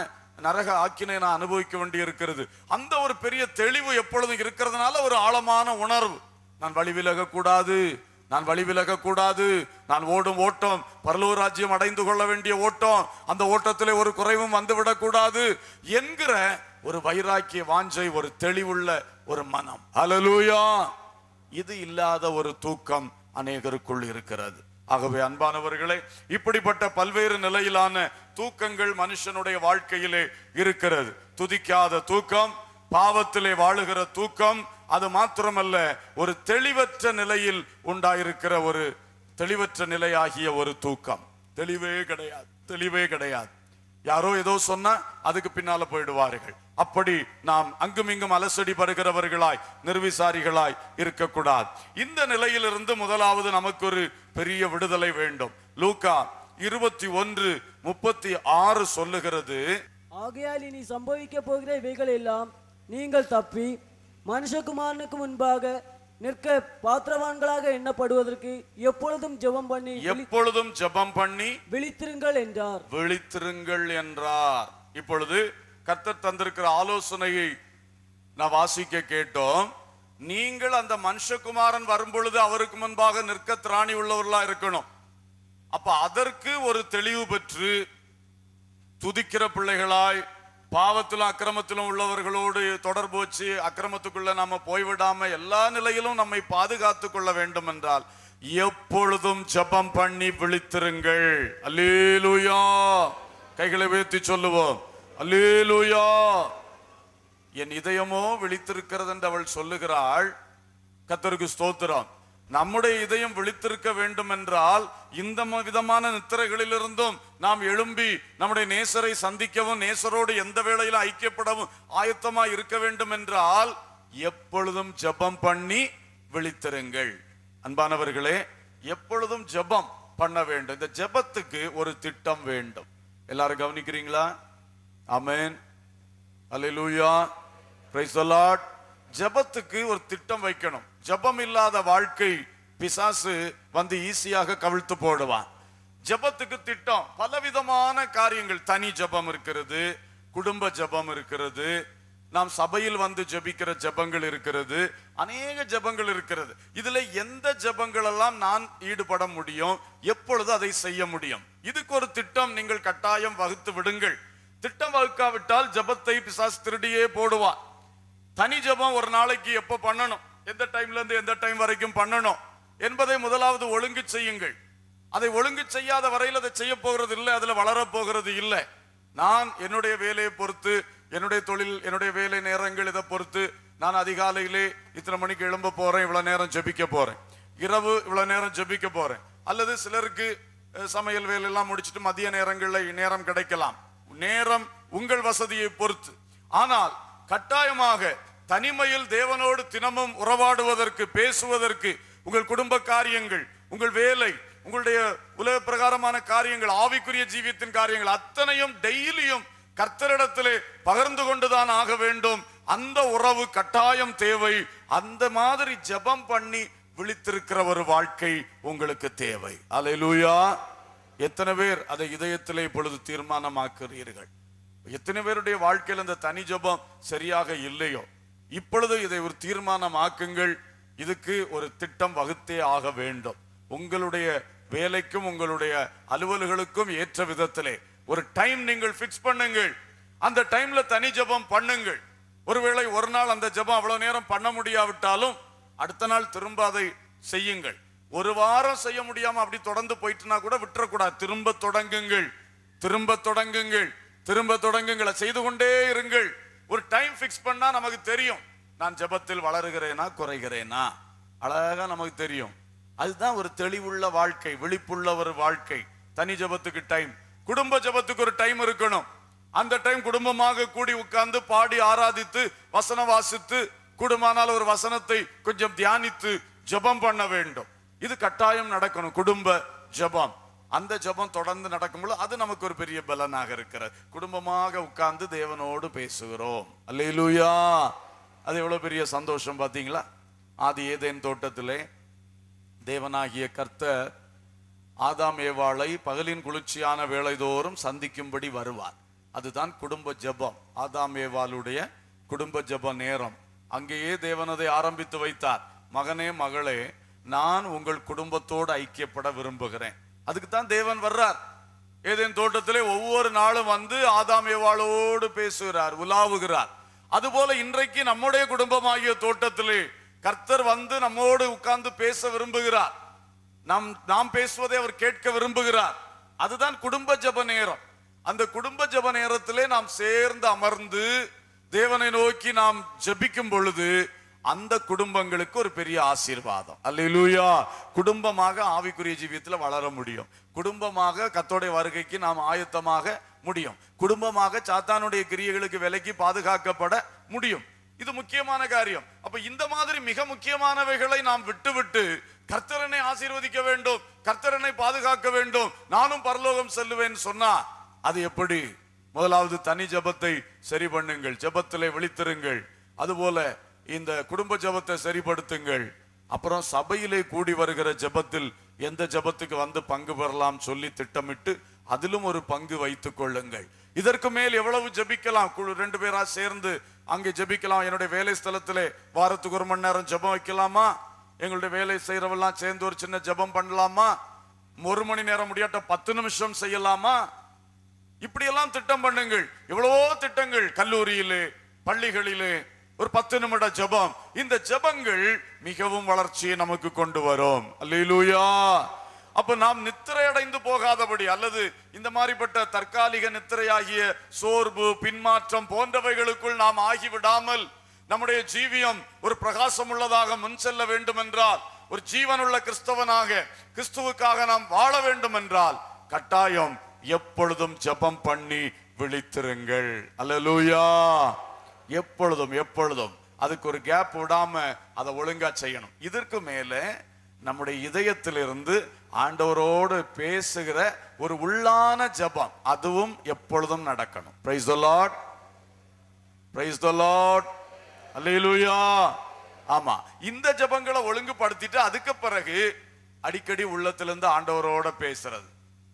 நரக ஆக்கினை நான் அனுபவிக்க வேண்டி இருக்கிறது அந்த ஒரு பெரிய தெளிவு எப்பொழுதும் இருக்கிறதுனால ஒரு ஆழமான உணர்வு நான் வழி விலக கூடாது நான் வழி விலக கூடாது நான் ஓடும் ஓட்டம் பரலூர் ராஜ்யம் அடைந்து கொள்ள வேண்டிய ஓட்டம் அந்த ஓட்டத்திலே ஒரு குறைவும் வந்துவிடக் கூடாது என்கிற ஒரு வைராக்கிய வாஞ்சை ஒரு தெளிவுள்ள ஒரு மனம் அலலூயா இது இல்லாத ஒரு தூக்கம் அநேகருக்குள் இருக்கிறது ஆகவே அன்பானவர்களே இப்படிப்பட்ட பல்வேறு நிலையிலான தூக்கங்கள் மனுஷனுடைய வாழ்க்கையிலே இருக்கிறது துதிக்காத தூக்கம் பாவத்திலே வாழுகிற தூக்கம் அது மாத்திரமல்ல ஒரு தெளிவற்ற நிலையில் உண்டாயிருக்கிற ஒரு தெளிவற்ற நிலையாகிய ஒரு தூக்கம் தெளிவே கிடையாது தெளிவே கிடையாது யாரோ ஏதோ சொன்னா அதுக்கு பின்னால போயிடுவார்கள் அப்படி நாம் அங்கும் இங்கும் அலசடி படுகிறவர்களாய் நிர்விசாரிகளாய் இருக்கக்கூடாது இந்த நிலையிலிருந்து முதலாவது நமக்கு ஒரு பெரிய விடுதலை வேண்டும் லூகா இருபத்தி ஒன்று முப்பத்தி ஆறு சொல்லுகிறது ஆகையால் இனி சம்பவிக்க போகிற இவைகள் எல்லாம் நீங்கள் தப்பி மனுஷகுமாரனுக்கு முன்பாக நிற்க பாத்திரவான்களாக எண்ணப்படுவதற்கு எப்பொழுதும் ஜெபம் பண்ணி எப்பொழுதும் ஜெபம் பண்ணி விழித்திருங்கள் என்றார் விழித்திருங்கள் என்றார் இப்பொழுது கர்த்தர் தந்திருக்கிற ஆலோசனையை நான் வாசிக்க கேட்டோம் நீங்கள் அந்த மனுஷகுமாரன் வரும்பொழுது அவருக்கு முன்பாக நிற்க திராணி உள்ளவர்களா இருக்கணும் அப்ப அதற்கு ஒரு தெளிவு பெற்று துதிக்கிற பிள்ளைகளாய் பாவத்திலும் அக்கிரமத்திலும் உள்ளவர்களோடு தொடர்பு வச்சு அக்கிரமத்துக்குள்ள நாம போய்விடாம எல்லா நிலையிலும் நம்மை பாதுகாத்து கொள்ள வேண்டும் என்றால் எப்பொழுதும் ஜபம் பண்ணி விழித்திருங்கள் அல்லேலூயா கைகளை உயர்த்தி சொல்லுவோம் அல்லேலூயா என் இதயமோ விழித்திருக்கிறது என்று அவள் சொல்லுகிறாள் கத்தருக்கு ஸ்தோத்திரம் நம்முடைய இதயம் விழித்திருக்க வேண்டும் என்றால் இந்த விதமான நித்திரைகளிலிருந்தும் நாம் எழும்பி நம்முடைய நேசரை சந்திக்கவும் நேசரோடு எந்த வேளையிலும் ஐக்கியப்படவும் ஆயத்தமாக இருக்க வேண்டும் என்றால் எப்பொழுதும் ஜபம் பண்ணி விழித்திருங்கள் அன்பானவர்களே எப்பொழுதும் ஜபம் பண்ண வேண்டும் இந்த ஜபத்துக்கு ஒரு திட்டம் வேண்டும் எல்லாரும் கவனிக்கிறீங்களா அமேன் அலிலூயா லூயா ஜபத்துக்கு ஒரு திட்டம் வைக்கணும் ஜபம் இல்லாத வாழ்க்கை பிசாசு வந்து ஈஸியாக கவிழ்த்து போடுவான் ஜபத்துக்கு திட்டம் பலவிதமான காரியங்கள் தனி ஜபம் இருக்கிறது குடும்ப ஜபம் இருக்கிறது நாம் சபையில் வந்து ஜபிக்கிற ஜபங்கள் இருக்கிறது அநேக ஜபங்கள் இருக்கிறது இதுல எந்த எல்லாம் நான் ஈடுபட முடியும் எப்பொழுது அதை செய்ய முடியும் இதுக்கு ஒரு திட்டம் நீங்கள் கட்டாயம் வகுத்து விடுங்கள் திட்டம் வகுக்காவிட்டால் ஜபத்தை பிசாஸ் திருடியே போடுவான் தனி ஜபம் ஒரு நாளைக்கு எப்போ பண்ணணும் எந்த டைம்ல இருந்து எந்த டைம் வரைக்கும் பண்ணணும் என்பதை முதலாவது ஒழுங்கு செய்யுங்கள் அதை ஒழுங்கு செய்யாத வரையில் அதை செய்ய போகிறது இல்லை அதில் வளரப்போகிறது இல்லை நான் என்னுடைய வேலையை பொறுத்து என்னுடைய தொழில் என்னுடைய வேலை நேரங்கள் இதை பொறுத்து நான் அதிகாலையிலே இத்தனை மணிக்கு எழும்ப போறேன் இவ்வளவு நேரம் ஜபிக்க போறேன் இரவு இவ்வளவு நேரம் ஜபிக்க போறேன் அல்லது சிலருக்கு சமையல் வேலையெல்லாம் முடிச்சுட்டு மதிய நேரங்களில் நேரம் கிடைக்கலாம் நேரம் உங்கள் வசதியை பொறுத்து ஆனால் கட்டாயமாக தனிமையில் தேவனோடு தினமும் உறவாடுவதற்கு பேசுவதற்கு உங்கள் குடும்ப காரியங்கள் உங்கள் வேலை உங்களுடைய உலக பிரகாரமான காரியங்கள் ஆவிக்குரிய ஜீவியத்தின் காரியங்கள் அத்தனையும் டெய்லியும் கர்த்தரிடத்திலே பகிர்ந்து கொண்டுதான் ஆக வேண்டும் அந்த உறவு கட்டாயம் தேவை அந்த மாதிரி ஜபம் பண்ணி விழித்திருக்கிற ஒரு வாழ்க்கை உங்களுக்கு தேவை அலையிலூயா எத்தனை பேர் அதை இதயத்திலே இப்பொழுது தீர்மானமாக்குறீர்கள் எத்தனை பேருடைய வாழ்க்கையில் இந்த தனி ஜபம் சரியாக இல்லையோ இப்பொழுது இதை ஒரு தீர்மானம் ஆக்குங்கள் இதுக்கு ஒரு திட்டம் வகுத்தே ஆக வேண்டும் உங்களுடைய வேலைக்கும் உங்களுடைய அலுவல்களுக்கும் ஏற்ற விதத்திலே ஒரு டைம் நீங்கள் பிக்ஸ் பண்ணுங்கள் அந்த டைம்ல தனி ஜபம் பண்ணுங்கள் ஒருவேளை ஒரு நாள் அந்த ஜபம் அவ்வளவு நேரம் பண்ண முடியாவிட்டாலும் அடுத்த நாள் திரும்ப அதை செய்யுங்கள் ஒரு வாரம் செய்ய முடியாம அப்படி தொடர்ந்து போயிட்டுனா கூட விட்டுறக்கூடாது திரும்ப தொடங்குங்கள் திரும்ப தொடங்குங்கள் திரும்ப தொடங்குங்களை செய்து கொண்டே இருங்கள் ஒரு டைம் ஃபிக்ஸ் பண்ணா நமக்கு தெரியும் நான் ஜபத்தில் வளருகிறேனா குறைகிறேனா அழகா நமக்கு தெரியும் அதுதான் ஒரு தெளிவுள்ள வாழ்க்கை விழிப்புள்ள ஒரு வாழ்க்கை தனி ஜபத்துக்கு டைம் குடும்ப ஜபத்துக்கு ஒரு டைம் இருக்கணும் அந்த டைம் குடும்பமாக கூடி உட்கார்ந்து பாடி ஆராதித்து வசனம் வாசித்து கூடுமானால் ஒரு வசனத்தை கொஞ்சம் தியானித்து ஜபம் பண்ண வேண்டும் இது கட்டாயம் நடக்கணும் குடும்ப ஜபம் அந்த ஜபம் தொடர்ந்து நடக்கும்போது அது நமக்கு ஒரு பெரிய பலனாக இருக்கிறது குடும்பமாக உட்கார்ந்து தேவனோடு பேசுகிறோம் அல்லையிலூயா அது எவ்வளோ பெரிய சந்தோஷம் பார்த்தீங்களா ஆதி ஏதேன் தோட்டத்திலே தேவனாகிய கர்த்தர் ஆதாம் ஏவாளை பகலின் குளிர்ச்சியான வேலைதோறும் சந்திக்கும்படி வருவார் அதுதான் குடும்ப ஜபம் ஆதாம் ஏவாளுடைய குடும்ப ஜப நேரம் அங்கேயே தேவனதை ஆரம்பித்து வைத்தார் மகனே மகளே நான் உங்கள் குடும்பத்தோடு ஐக்கியப்பட விரும்புகிறேன் அதுக்கு தான் தேவன் வர்றார் ஏதேன் தோட்டத்திலே ஒவ்வொரு நாளும் வந்து ஆதாம் ஏவாளோடு பேசுகிறார் உலாவுகிறார் அதுபோல இன்றைக்கு நம்முடைய குடும்பமாகிய தோட்டத்திலே கர்த்தர் வந்து நம்மோடு உட்கார்ந்து பேச விரும்புகிறார் நம் நாம் பேசுவதை அவர் கேட்க விரும்புகிறார் அதுதான் குடும்ப ஜப நேரம் அந்த குடும்ப ஜப நேரத்திலே நாம் சேர்ந்து அமர்ந்து தேவனை நோக்கி நாம் ஜபிக்கும் பொழுது அந்த குடும்பங்களுக்கு ஒரு பெரிய ஆசீர்வாதம் அல்லூயா குடும்பமாக ஆவிக்குரிய ஜீவியத்தில் வளர முடியும் குடும்பமாக கத்தோடைய வருகைக்கு நாம் ஆயத்தமாக முடியும் குடும்பமாக சாத்தானுடைய கிரியைகளுக்கு விலைக்கு பாதுகாக்கப்பட முடியும் இது முக்கியமான காரியம் அப்ப இந்த மாதிரி மிக முக்கியமானவைகளை நாம் விட்டுவிட்டு கர்த்தரனை ஆசீர்வதிக்க வேண்டும் கர்த்தரனை பாதுகாக்க வேண்டும் நானும் பரலோகம் செல்லுவேன் சொன்னா அது எப்படி முதலாவது தனி ஜபத்தை சரி பண்ணுங்கள் ஜபத்திலே விழித்திருங்கள் அதுபோல இந்த குடும்ப ஜபத்தை சரிப்படுத்துங்கள் அப்புறம் சபையிலே கூடி வருகிற ஜபத்தில் எந்த ஜபத்துக்கு வந்து பங்கு பெறலாம் சொல்லி திட்டமிட்டு அதிலும் ஒரு பங்கு வைத்துக் கொள்ளுங்கள் இதற்கு மேல் எவ்வளவு ஜபிக்கலாம் குழு ரெண்டு பேரா சேர்ந்து அங்கே ஜபிக்கலாம் என்னுடைய வேலை ஸ்தலத்திலே வாரத்துக்கு ஒரு மணி நேரம் ஜபம் வைக்கலாமா எங்களுடைய வேலை செய்யறவெல்லாம் சேர்ந்து ஒரு சின்ன ஜபம் பண்ணலாமா ஒரு மணி நேரம் முடியாட்ட பத்து நிமிஷம் செய்யலாமா இப்படியெல்லாம் திட்டம் பண்ணுங்கள் எவ்வளவோ திட்டங்கள் கல்லூரியிலே பள்ளிகளிலே ஒரு பத்து நிமிட ஜபம் இந்த ஜபங்கள் மிகவும் வளர்ச்சியை நமக்கு கொண்டு வரும் அல்லூயா அப்ப நாம் நித்திரை அடைந்து போகாதபடி அல்லது இந்த மாதிரிப்பட்ட தற்காலிக நித்திரையாகிய சோர்வு பின்மாற்றம் போன்றவைகளுக்குள் நாம் ஆகிவிடாமல் நம்முடைய ஜீவியம் ஒரு பிரகாசம் உள்ளதாக முன் செல்ல வேண்டும் என்றால் ஒரு ஜீவனுள்ள கிறிஸ்தவனாக கிறிஸ்துவுக்காக நாம் வாழ வேண்டும் என்றால் கட்டாயம் எப்பொழுதும் ஜபம் பண்ணி விழித்திருங்கள் அல்லலூயா எப்பொழுதும் எப்பொழுதும் அதுக்கு ஒரு கேப் விடாம அதை ஒழுங்கா செய்யணும் இதற்கு மேல நம்முடைய இதயத்திலிருந்து ஆண்டவரோடு பேசுகிற ஒரு உள்ளான ஜபம் அதுவும் எப்பொழுதும் நடக்கணும் praise the lord praise the lord hallelujah ஆமா இந்த ஜபங்களை ஒழுங்குபடுத்திட்டு அதுக்கு பிறகு அடிக்கடி உள்ளத்திலிருந்து ஆண்டவரோட பேசுறது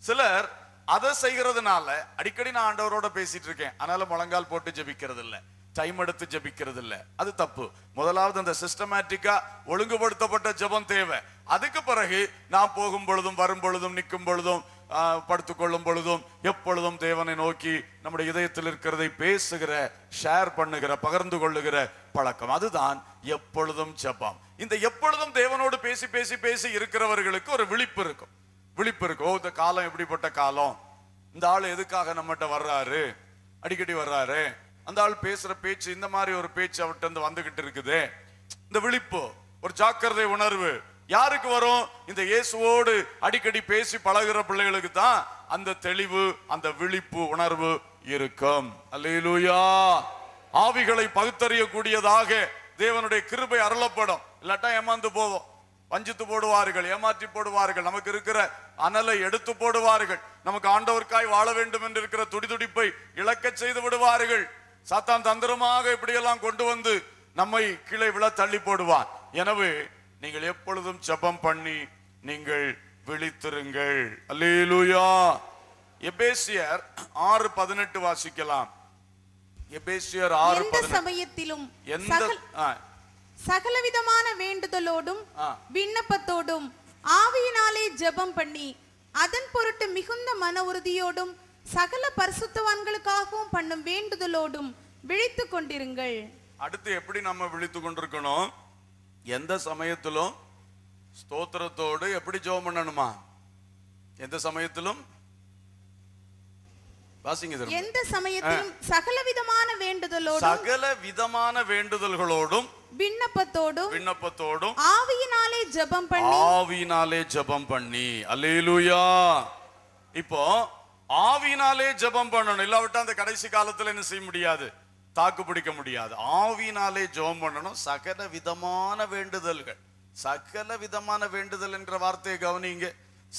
சிலர் அதை செய்கிறதுனால அடிக்கடி நான் ஆண்டவரோட பேசிட்டு இருக்கேன் அதனால முழங்கால் போட்டு ஜபிக்கிறது இல்லை டைம் எடுத்து ஜபிக்கிறது இல்ல அது தப்பு முதலாவது அந்த சிஸ்டமேட்டிக்கா ஒழுங்குபடுத்தப்பட்ட ஜபம் தேவை அதுக்கு பிறகு நான் போகும் பொழுதும் வரும் பொழுதும் நிற்கும் பொழுதும் படுத்துக்கொள்ளும் பொழுதும் எப்பொழுதும் தேவனை நோக்கி நம்முடைய இதயத்தில் இருக்கிறதை பேசுகிற ஷேர் பண்ணுகிற பகிர்ந்து கொள்ளுகிற பழக்கம் அதுதான் எப்பொழுதும் ஜபம் இந்த எப்பொழுதும் தேவனோடு பேசி பேசி பேசி இருக்கிறவர்களுக்கு ஒரு விழிப்பு இருக்கும் விழிப்பு இருக்கும் ஓ இந்த காலம் எப்படிப்பட்ட காலம் இந்த ஆள் எதுக்காக நம்மகிட்ட வர்றாரு அடிக்கடி வர்றாரு அந்த ஆள் பேசுற பேச்சு இந்த மாதிரி ஒரு பேச்சு அவர்கிட்ட இருந்து வந்துகிட்டு இருக்குது இந்த விழிப்பு ஒரு ஜாக்கிரதை உணர்வு யாருக்கு வரும் இந்த இயேசுவோடு அடிக்கடி பேசி பழகிற பிள்ளைகளுக்கு தான் அந்த தெளிவு அந்த விழிப்பு உணர்வு இருக்கும் அல்லா ஆவிகளை பகுத்தறியக்கூடியதாக தேவனுடைய கிருபை அருளப்படும் இல்லாட்டா ஏமாந்து போவோம் வஞ்சித்து போடுவார்கள் ஏமாற்றி போடுவார்கள் நமக்கு இருக்கிற அனலை எடுத்து போடுவார்கள் நமக்கு ஆண்டவர்க்காய் வாழ வேண்டும் என்று இருக்கிற துடிதுடிப்பை இழக்க செய்து விடுவார்கள் சாத்தான் தந்திரமாக இப்படியெல்லாம் கொண்டு வந்து நம்மை கீழே விழ தள்ளி போடுவான் எனவே நீங்கள் எப்பொழுதும் ஜபம் பண்ணி நீங்கள் விழித்திருங்கள் அல்லேலூயா எபேசியர் ஆறு பதினெட்டு வாசிக்கலாம் எபேசியர் ஆறு சமயத்திலும் எந்த சகலவிதமான வேண்டுதலோடும் விண்ணப்பத்தோடும் ஆவியினாலே ஜெபம் பண்ணி அதன் பொருட்டு மிகுந்த மன உறுதியோடும் சகல பரிசுத்தவான்களுக்காகவும் பண்ணும் வேண்டுதலோடும் விழித்து கொண்டிருங்கள் அடுத்து எப்படி நம்ம விழித்து கொண்டிருக்கணும் எந்த சமயத்திலும் ஸ்தோத்திரத்தோடு எப்படி ஜெபம் பண்ணணுமா எந்த சமயத்திலும் எந்த சமயத்திலும் சகல விதமான வேண்டுதலோடும் சகல விதமான வேண்டுதல்களோடும் விண்ணப்பத்தோடும் விண்ணப்பத்தோடும் ஆவியினாலே ஜெபம் பண்ணி ஆவியினாலே ஜெபம் பண்ணி அல்லேலூயா இப்போ ஆவினாலே ஜெபம் பண்ணணும் இல்லாவிட்டா அந்த கடைசி காலத்துல என்ன செய்ய முடியாது தாக்கு பிடிக்க முடியாது ஆவினாலே ஜெபம் பண்ணணும் சகல விதமான வேண்டுதல்கள் சகல விதமான வேண்டுதல் என்ற வார்த்தையை கவனிங்க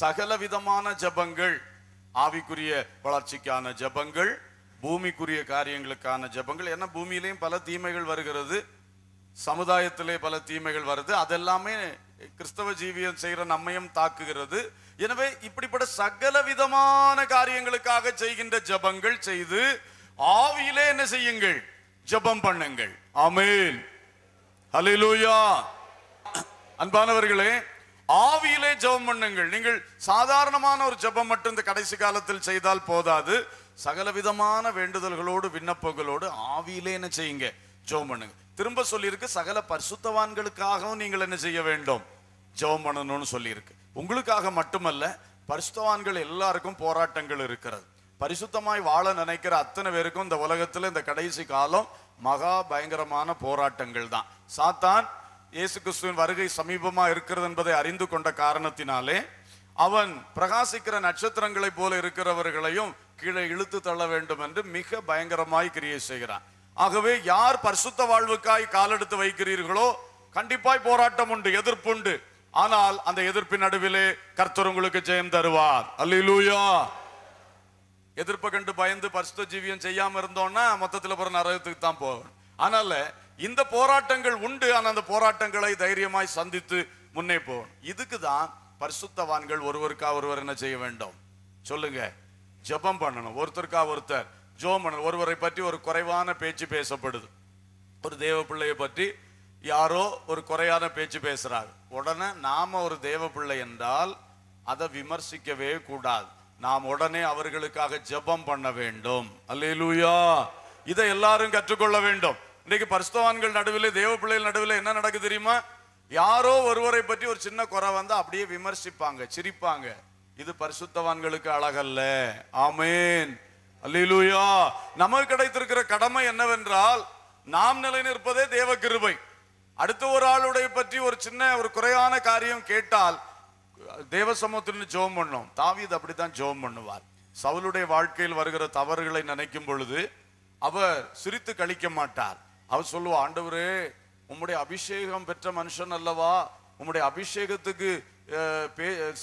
சகல விதமான ஜபங்கள் ஆவிக்குரிய வளர்ச்சிக்கான ஜபங்கள் பூமிக்குரிய காரியங்களுக்கான ஜபங்கள் ஏன்னா பூமியிலையும் பல தீமைகள் வருகிறது சமுதாயத்திலே பல தீமைகள் வருது அதெல்லாமே கிறிஸ்தவ ஜீவியம் செய்கிற நம்மையும் தாக்குகிறது எனவே இப்படிப்பட்ட சகல விதமான காரியங்களுக்காக செய்கின்ற ஜபங்கள் செய்து ஆவியிலே என்ன செய்யுங்கள் ஜபம் பண்ணுங்கள் அமேல் அன்பானவர்களே ஆவியிலே ஜபம் பண்ணுங்கள் நீங்கள் சாதாரணமான ஒரு ஜபம் மட்டும் இந்த கடைசி காலத்தில் செய்தால் போதாது சகலவிதமான வேண்டுதல்களோடு விண்ணப்பங்களோடு ஆவியிலே என்ன செய்யுங்க ஜபம் பண்ணுங்க திரும்ப சொல்லியிருக்கு சகல பரிசுத்தவான்களுக்காகவும் நீங்கள் என்ன செய்ய வேண்டும் ஜெபம் பண்ணணும்னு சொல்லியிருக்கு உங்களுக்காக மட்டுமல்ல பரிசுத்தவான்கள் எல்லாருக்கும் போராட்டங்கள் இருக்கிறது பரிசுத்தமாய் வாழ நினைக்கிற அத்தனை பேருக்கும் இந்த உலகத்தில் இந்த கடைசி காலம் மகா பயங்கரமான போராட்டங்கள் தான் சாத்தான் இயேசு கிறிஸ்துவின் வருகை சமீபமா இருக்கிறது என்பதை அறிந்து கொண்ட காரணத்தினாலே அவன் பிரகாசிக்கிற நட்சத்திரங்களை போல இருக்கிறவர்களையும் கீழே இழுத்து தள்ள வேண்டும் என்று மிக பயங்கரமாய் கிரியை செய்கிறான் ஆகவே யார் பரிசுத்த வாழ்வுக்காய் காலெடுத்து வைக்கிறீர்களோ கண்டிப்பாய் போராட்டம் உண்டு எதிர்ப்புண்டு ஆனால் அந்த எதிர்ப்பின் நடுவிலே கர்த்தர் உங்களுக்கு ஜெயம் தருவார் அல்லூயா எதிர்ப்பை கண்டு பயந்து பரிசுத்த ஜீவியம் செய்யாம இருந்தோம்னா மொத்தத்தில் பிற நரகத்துக்கு தான் போகும் அதனால இந்த போராட்டங்கள் உண்டு ஆனால் அந்த போராட்டங்களை தைரியமாய் சந்தித்து முன்னே போகணும் இதுக்கு தான் பரிசுத்தவான்கள் ஒருவருக்கா ஒருவர் என்ன செய்ய வேண்டும் சொல்லுங்க ஜபம் பண்ணணும் ஒருத்தருக்கா ஒருத்தர் ஜோம் பண்ணணும் ஒருவரை பற்றி ஒரு குறைவான பேச்சு பேசப்படுது ஒரு தேவ பிள்ளையை பற்றி யாரோ ஒரு குறையான பேச்சு பேசுறாங்க உடனே நாம் ஒரு தேவ பிள்ளை என்றால் அதை விமர்சிக்கவே கூடாது நாம் உடனே அவர்களுக்காக ஜெபம் பண்ண வேண்டும் அல்லேலூயா இதை எல்லாரும் கற்றுக்கொள்ள வேண்டும் இன்னைக்கு பரிசுத்தவான்கள் நடுவில் தேவ பிள்ளைகள் நடுவில் என்ன நடக்குது தெரியுமா யாரோ ஒருவரை பற்றி ஒரு சின்ன குறை வந்தா அப்படியே விமர்சிப்பாங்க சிரிப்பாங்க இது பரிசுத்தவான்களுக்கு அழகல்ல ஆமேன் அல்லூயா நமக்கு கிடைத்திருக்கிற கடமை என்னவென்றால் நாம் நிலை நிற்பதே தேவ கிருபை அடுத்த ஒரு ஆளுடைய பற்றி ஒரு சின்ன ஒரு குறையான காரியம் கேட்டால் தேவ சமூகத்தின்னு ஜோம் பண்ணும் தாவித அப்படித்தான் ஜோம் பண்ணுவார் சவுளுடைய வாழ்க்கையில் வருகிற தவறுகளை நினைக்கும் பொழுது அவர் சிரித்து கழிக்க மாட்டார் அவர் சொல்லுவா ஆண்டவரே உம்முடைய அபிஷேகம் பெற்ற மனுஷன் அல்லவா உம்முடைய அபிஷேகத்துக்கு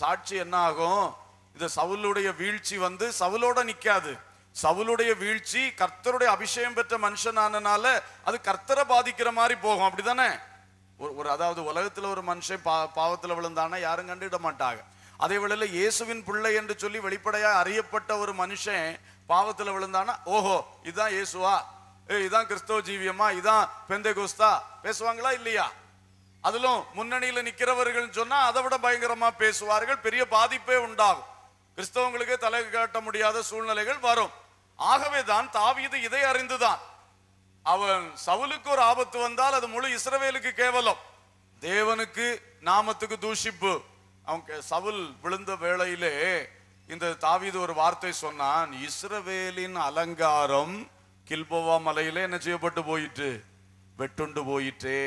சாட்சி என்ன ஆகும் இந்த சவுளுடைய வீழ்ச்சி வந்து சவுலோட நிற்காது சவுளுடைய வீழ்ச்சி கர்த்தருடைய அபிஷேகம் பெற்ற மனுஷனானனால அது கர்த்தரை பாதிக்கிற மாதிரி போகும் அப்படிதானே ஒரு ஒரு அதாவது உலகத்துல ஒரு மனுஷன் பா பாவத்தில் விழுந்தானா யாரும் கண்டுவிட மாட்டாங்க அதே வேளையில இயேசுவின் பிள்ளை என்று சொல்லி வெளிப்படையா அறியப்பட்ட ஒரு மனுஷன் பாவத்தில் விழுந்தானா ஓஹோ இதுதான் இயேசுவா ஏ இதான் கிறிஸ்தவ ஜீவியமா இதான் பெந்தை குஸ்தா பேசுவாங்களா இல்லையா அதிலும் முன்னணியில நிக்கிறவர்கள் சொன்னா அதை விட பயங்கரமா பேசுவார்கள் பெரிய பாதிப்பே உண்டாகும் கிறிஸ்தவங்களுக்கே தலை காட்ட முடியாத சூழ்நிலைகள் வரும் ஆகவே தான் தாவீது இதை அறிந்துதான் அவன் சவுலுக்கு ஒரு ஆபத்து வந்தால் அது முழு இஸ்ரவேலுக்கு கேவலம் தேவனுக்கு நாமத்துக்கு தூஷிப்பு அவங்க சவுல் விழுந்த வேளையிலே இந்த தாவீது ஒரு வார்த்தை சொன்னான் இஸ்ரவேலின் அலங்காரம் கில்போவா மலையில என்ன செய்யப்பட்டு போயிட்டு வெட்டுண்டு போயிட்டே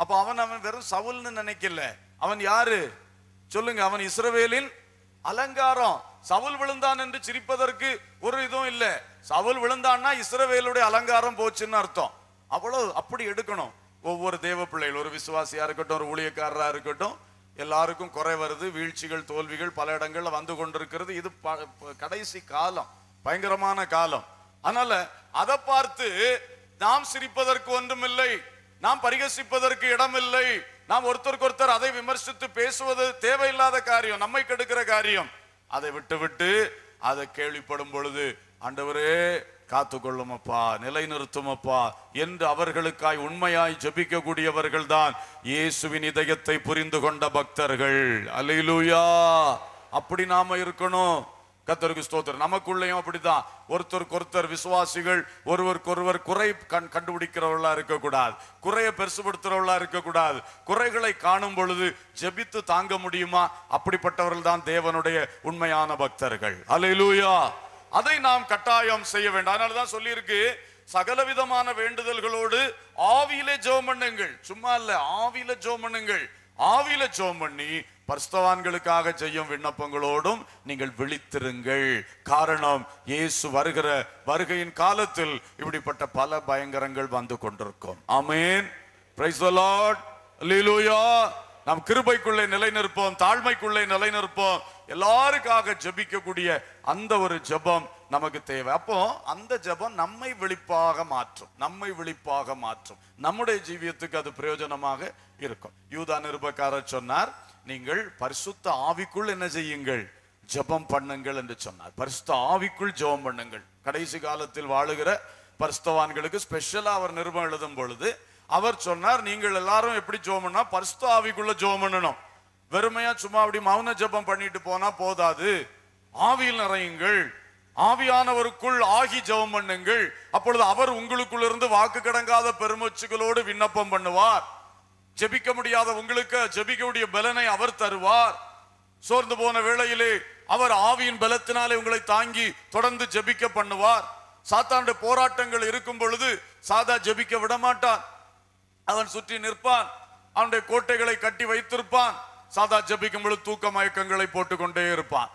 அப்ப அவன் அவன் வெறும் சவுல்னு நினைக்கல அவன் யாரு சொல்லுங்க அவன் இஸ்ரவேலின் அலங்காரம் சவுல் விழுந்தான் என்று சிரிப்பதற்கு ஒரு இதுவும் இல்லை சவுல் விழுந்தான்னா இஸ்ரவேலுடைய அலங்காரம் போச்சுன்னு அர்த்தம் அவ்வளவு அப்படி எடுக்கணும் ஒவ்வொரு தேவ பிள்ளைகள் ஒரு விசுவாசியா இருக்கட்டும் ஒரு ஊழியக்காரராக இருக்கட்டும் எல்லாருக்கும் குறை வருது வீழ்ச்சிகள் தோல்விகள் பல இடங்களில் வந்து கொண்டிருக்கிறது இது கடைசி காலம் பயங்கரமான காலம் அதனால அதை பார்த்து நாம் சிரிப்பதற்கு ஒன்றுமில்லை நாம் பரிகசிப்பதற்கு இடமில்லை நாம் ஒருத்தருக்கு ஒருத்தர் அதை விமர்சித்து பேசுவது தேவையில்லாத காரியம் நம்மை கெடுக்கிற காரியம் அதை விட்டு விட்டு அதை கேள்விப்படும் பொழுது ஆண்டவரே காத்துக்கொள்ளுமப்பா அப்பா நிலைநிறுத்தும் என்று அவர்களுக்காய் உண்மையாய் ஜபிக்கக்கூடியவர்கள் தான் இயேசுவின் இதயத்தை புரிந்து கொண்ட பக்தர்கள் அலையிலூயா அப்படி நாம இருக்கணும் கத்தருக்கு ஸ்தோத்திரம் நமக்குள்ளேயும் அப்படித்தான் ஒருத்தருக்கு ஒருத்தர் விசுவாசிகள் ஒருவருக்கொருவர் குறை கண் கண்டுபிடிக்கிறவர்களா இருக்கக்கூடாது குறையை பெருசுபடுத்துறவர்களா இருக்கக்கூடாது குறைகளை காணும் பொழுது ஜெபித்து தாங்க முடியுமா அப்படிப்பட்டவர்கள் தான் தேவனுடைய உண்மையான பக்தர்கள் அலையிலூயா அதை நாம் கட்டாயம் செய்ய வேண்டாம் அதனாலதான் சொல்லியிருக்கு சகலவிதமான வேண்டுதல்களோடு ஆவியிலே ஜோம் பண்ணுங்கள் சும்மா இல்ல ஆவியில ஜோம் பண்ணுங்கள் ஆவியில ஜோம் பண்ணி பர்ஸ்தவான்களுக்காக செய்யும் விண்ணப்பங்களோடும் நீங்கள் விழித்திருங்கள் காரணம் இயேசு வருகிற வருகையின் காலத்தில் இப்படிப்பட்ட பல பயங்கரங்கள் வந்து கொண்டிருக்கும் அமேன் நாம் கிருபைக்குள்ளே நிலை நிற்போம் தாழ்மைக்குள்ளே நிலை நிற்போம் எல்லாருக்காக ஜபிக்கக்கூடிய அந்த ஒரு ஜபம் நமக்கு தேவை அப்போ அந்த ஜபம் நம்மை விழிப்பாக மாற்றும் நம்மை விழிப்பாக மாற்றும் நம்முடைய ஜீவியத்துக்கு அது பிரயோஜனமாக இருக்கும் யூதா நிருபக்காரர் சொன்னார் நீங்கள் பரிசுத்த ஆவிக்குள் என்ன செய்யுங்கள் ஜபம் பண்ணுங்கள் என்று சொன்னார் பரிசுத்த ஆவிக்குள் ஜபம் பண்ணுங்கள் கடைசி காலத்தில் வாழுகிற பரிசுத்தவான்களுக்கு ஸ்பெஷலாக அவர் நிருபம் எழுதும் பொழுது அவர் சொன்னார் நீங்கள் எல்லாரும் எப்படி ஜோம் பண்ணா பரிசுத்த ஆவிக்குள்ள ஜோம் பண்ணணும் வெறுமையா சும்மா அப்படி மௌன ஜபம் பண்ணிட்டு போனா போதாது ஆவியில் நிறையுங்கள் ஆவியானவருக்குள் ஆகி ஜெபம் பண்ணுங்கள் அப்பொழுது அவர் உங்களுக்குள்ளிருந்து வாக்கு கடங்காத பெருமொச்சுகளோடு விண்ணப்பம் பண்ணுவார் ஜெபிக்க முடியாத உங்களுக்கு ஜெபிக்கக்கூடிய பலனை அவர் தருவார் சோர்ந்து போன வேளையிலே அவர் ஆவியின் பலத்தினாலே உங்களை தாங்கி தொடர்ந்து ஜெபிக்க பண்ணுவார் சாத்தாண்டு போராட்டங்கள் இருக்கும் பொழுது சாதா ஜெபிக்க விடமாட்டான் அவன் சுற்றி நிற்பான் அவனுடைய கோட்டைகளை கட்டி வைத்திருப்பான் சாதா ஜபிக்கும் பொழுது தூக்க மயக்கங்களை போட்டுக்கொண்டே இருப்பான்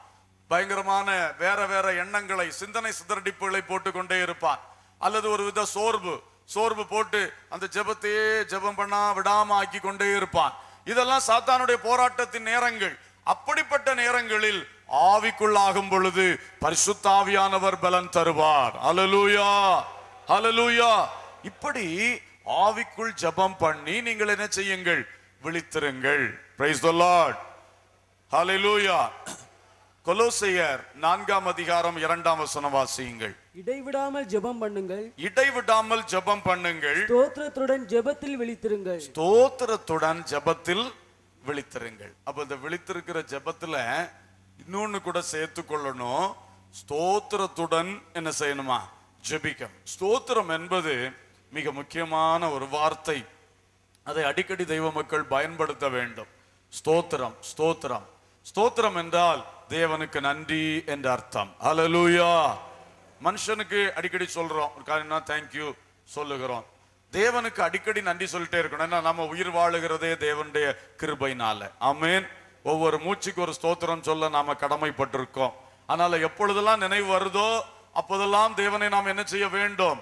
பயங்கரமான வேற வேற எண்ணங்களை சிந்தனை சிதறடிப்புகளை போட்டுக்கொண்டே இருப்பான் அல்லது ஒரு வித சோர்வு சோர்வு போட்டு அந்த ஜபத்தையே ஜபம் பண்ணா விடாம ஆக்கி கொண்டே இருப்பான் இதெல்லாம் சாத்தானுடைய போராட்டத்தின் நேரங்கள் அப்படிப்பட்ட நேரங்களில் ஆவிக்குள்ளாகும் பொழுது பரிசுத்தாவியானவர் பலன் தருவார் அலலூயா அலலூயா இப்படி ஆவிக்குள் ஜபம் பண்ணி நீங்கள் என்ன செய்யுங்கள் விழித்திருங்கள் பிரைஸ் த லார்ட் கொலோசையர் நான்காம் அதிகாரம் இரண்டாம் வசனம் வாசியுங்கள் இடைவிடாமல் ஜெபம் பண்ணுங்கள் இடைவிடாமல் ஜெபம் பண்ணுங்கள் ஸ்தோத்திரத்துடன் ஜெபத்தில் விழித்திருங்கள் ஸ்தோத்திரத்துடன் ஜெபத்தில் விழித்திருங்கள் அப்ப இந்த விழித்திருக்கிற ஜெபத்துல இன்னொன்னு கூட சேர்த்து கொள்ளணும் ஸ்தோத்திரத்துடன் என்ன செய்யணுமா ஜெபிக்கம் ஸ்தோத்திரம் என்பது மிக முக்கியமான ஒரு வார்த்தை அதை அடிக்கடி தெய்வ மக்கள் பயன்படுத்த வேண்டும் ஸ்தோத்திரம் ஸ்தோத்திரம் ஸ்தோத்திரம் என்றால் தேவனுக்கு நன்றி என்ற அர்த்தம் அலலூயா மனுஷனுக்கு அடிக்கடி சொல்றோம் ஒரு காரணம்னா தேங்க்யூ சொல்லுகிறோம் தேவனுக்கு அடிக்கடி நன்றி சொல்லிட்டே இருக்கணும் ஏன்னா நம்ம உயிர் வாழுகிறதே தேவனுடைய கிருபைனால அமேன் ஒவ்வொரு மூச்சுக்கு ஒரு ஸ்தோத்திரம் சொல்ல நாம கடமைப்பட்டிருக்கோம் அதனால எப்பொழுதெல்லாம் நினைவு வருதோ அப்போதெல்லாம் தேவனை நாம் என்ன செய்ய வேண்டும்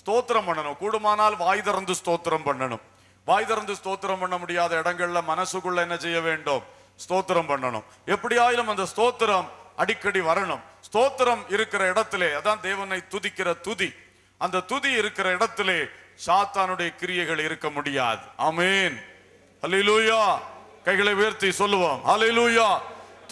ஸ்தோத்திரம் பண்ணணும் கூடுமானால் வாய் திறந்து ஸ்தோத்திரம் பண்ணணும் வாய் திறந்து ஸ்தோத்திரம் பண்ண முடியாத இடங்கள்ல மனசுக்குள்ள என்ன செய்ய வேண்டும் ஸ்தோத்திரம் பண்ணணும் எப்படியாயிலும் அந்த ஸ்தோத்திரம் அடிக்கடி வரணும் ஸ்தோத்திரம் இருக்கிற இடத்திலே அதான் தேவனை துதிக்கிற துதி அந்த துதி இருக்கிற இடத்திலே சாத்தானுடைய கிரியைகள் இருக்க முடியாது அமேன் அலிலூயா கைகளை உயர்த்தி சொல்லுவோம் அலிலூயா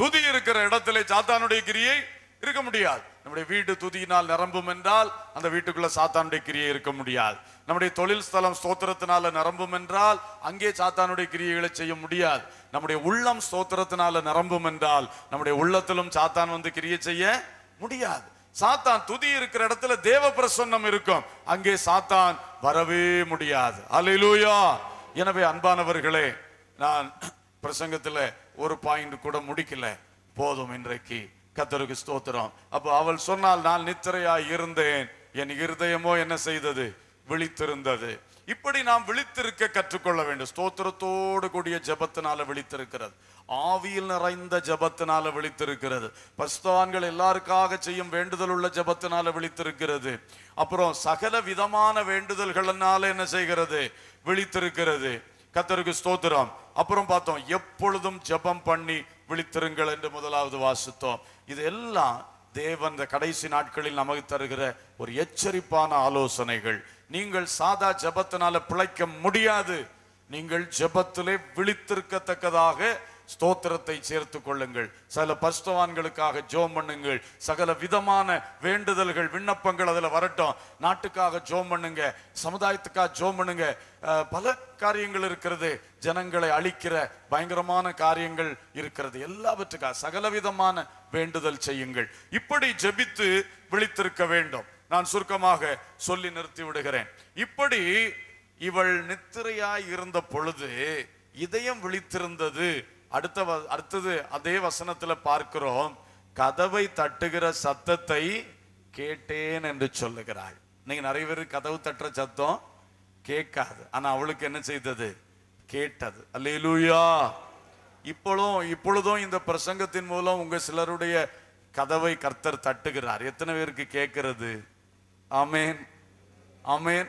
துதி இருக்கிற இடத்திலே சாத்தானுடைய கிரியை இருக்க முடியாது நம்முடைய வீடு துதியினால் நிரம்பும் என்றால் அந்த வீட்டுக்குள்ள சாத்தானுடைய கிரியை இருக்க முடியாது நம்முடைய தொழில் ஸ்தலம் ஸ்தோத்திரத்தினால நிரம்பும் என்றால் அங்கே சாத்தானுடைய கிரியைகளை செய்ய முடியாது நம்முடைய உள்ளம் ஸ்தோத்திரத்தினால நிரம்பும் என்றால் நம்முடைய உள்ளத்திலும் சாத்தான் வந்து கிரிய செய்ய முடியாது சாத்தான் துதி இருக்கிற இடத்துல தேவ பிரசன்னம் இருக்கும் அங்கே சாத்தான் வரவே முடியாது அலிலூயா எனவே அன்பானவர்களே நான் பிரசங்கத்தில் ஒரு பாயிண்ட் கூட முடிக்கல போதும் இன்றைக்கு கத்தருக்கு ஸ்தோத்திரம் அப்போ அவள் சொன்னால் நான் நித்திரையாய் இருந்தேன் என் இருதயமோ என்ன செய்தது விழித்திருந்தது இப்படி நாம் விழித்திருக்க கற்றுக்கொள்ள வேண்டும் ஸ்தோத்திரத்தோடு கூடிய ஜபத்தினால விழித்திருக்கிறது ஆவியில் நிறைந்த ஜபத்தினால விழித்திருக்கிறது பஸ்தவான்கள் எல்லாருக்காக செய்யும் வேண்டுதல் உள்ள ஜபத்தினால விழித்திருக்கிறது அப்புறம் சகல விதமான வேண்டுதல்கள்னால என்ன செய்கிறது விழித்திருக்கிறது கத்தருக்கு ஸ்தோத்திரம் அப்புறம் பார்த்தோம் எப்பொழுதும் ஜபம் பண்ணி விழித்திருங்கள் என்று முதலாவது வாசித்தோம் இது எல்லாம் தேவன் இந்த கடைசி நாட்களில் நமக்கு தருகிற ஒரு எச்சரிப்பான ஆலோசனைகள் நீங்கள் சாதா ஜபத்தினால பிழைக்க முடியாது நீங்கள் ஜபத்திலே விழித்திருக்கத்தக்கதாக ஸ்தோத்திரத்தை சேர்த்து கொள்ளுங்கள் சில பஸ்தவான்களுக்காக ஜோம் பண்ணுங்கள் சகல விதமான வேண்டுதல்கள் விண்ணப்பங்கள் அதில் வரட்டும் நாட்டுக்காக ஜோம் பண்ணுங்க சமுதாயத்துக்காக ஜோம் பண்ணுங்க பல காரியங்கள் இருக்கிறது ஜனங்களை அழிக்கிற பயங்கரமான காரியங்கள் இருக்கிறது எல்லாவற்றுக்காக சகல விதமான வேண்டுதல் செய்யுங்கள் இப்படி ஜபித்து விழித்திருக்க வேண்டும் நான் சுருக்கமாக சொல்லி நிறுத்தி விடுகிறேன் இப்படி இவள் நித்திரையாய் இருந்த பொழுது இதயம் விழித்திருந்தது அடுத்த அடுத்தது அதே வசனத்துல பார்க்கிறோம் கதவை தட்டுகிற சத்தத்தை கேட்டேன் என்று சொல்லுகிறாள் இன்னைக்கு நிறைய பேர் கதவு தட்டுற சத்தம் கேட்காது ஆனா அவளுக்கு என்ன செய்தது கேட்டது அல்லேலூயா இப்பொழுதும் இப்பொழுதும் இந்த பிரசங்கத்தின் மூலம் உங்க சிலருடைய கதவை கர்த்தர் தட்டுகிறார் எத்தனை பேருக்கு கேட்கிறது அமேன் அமேன்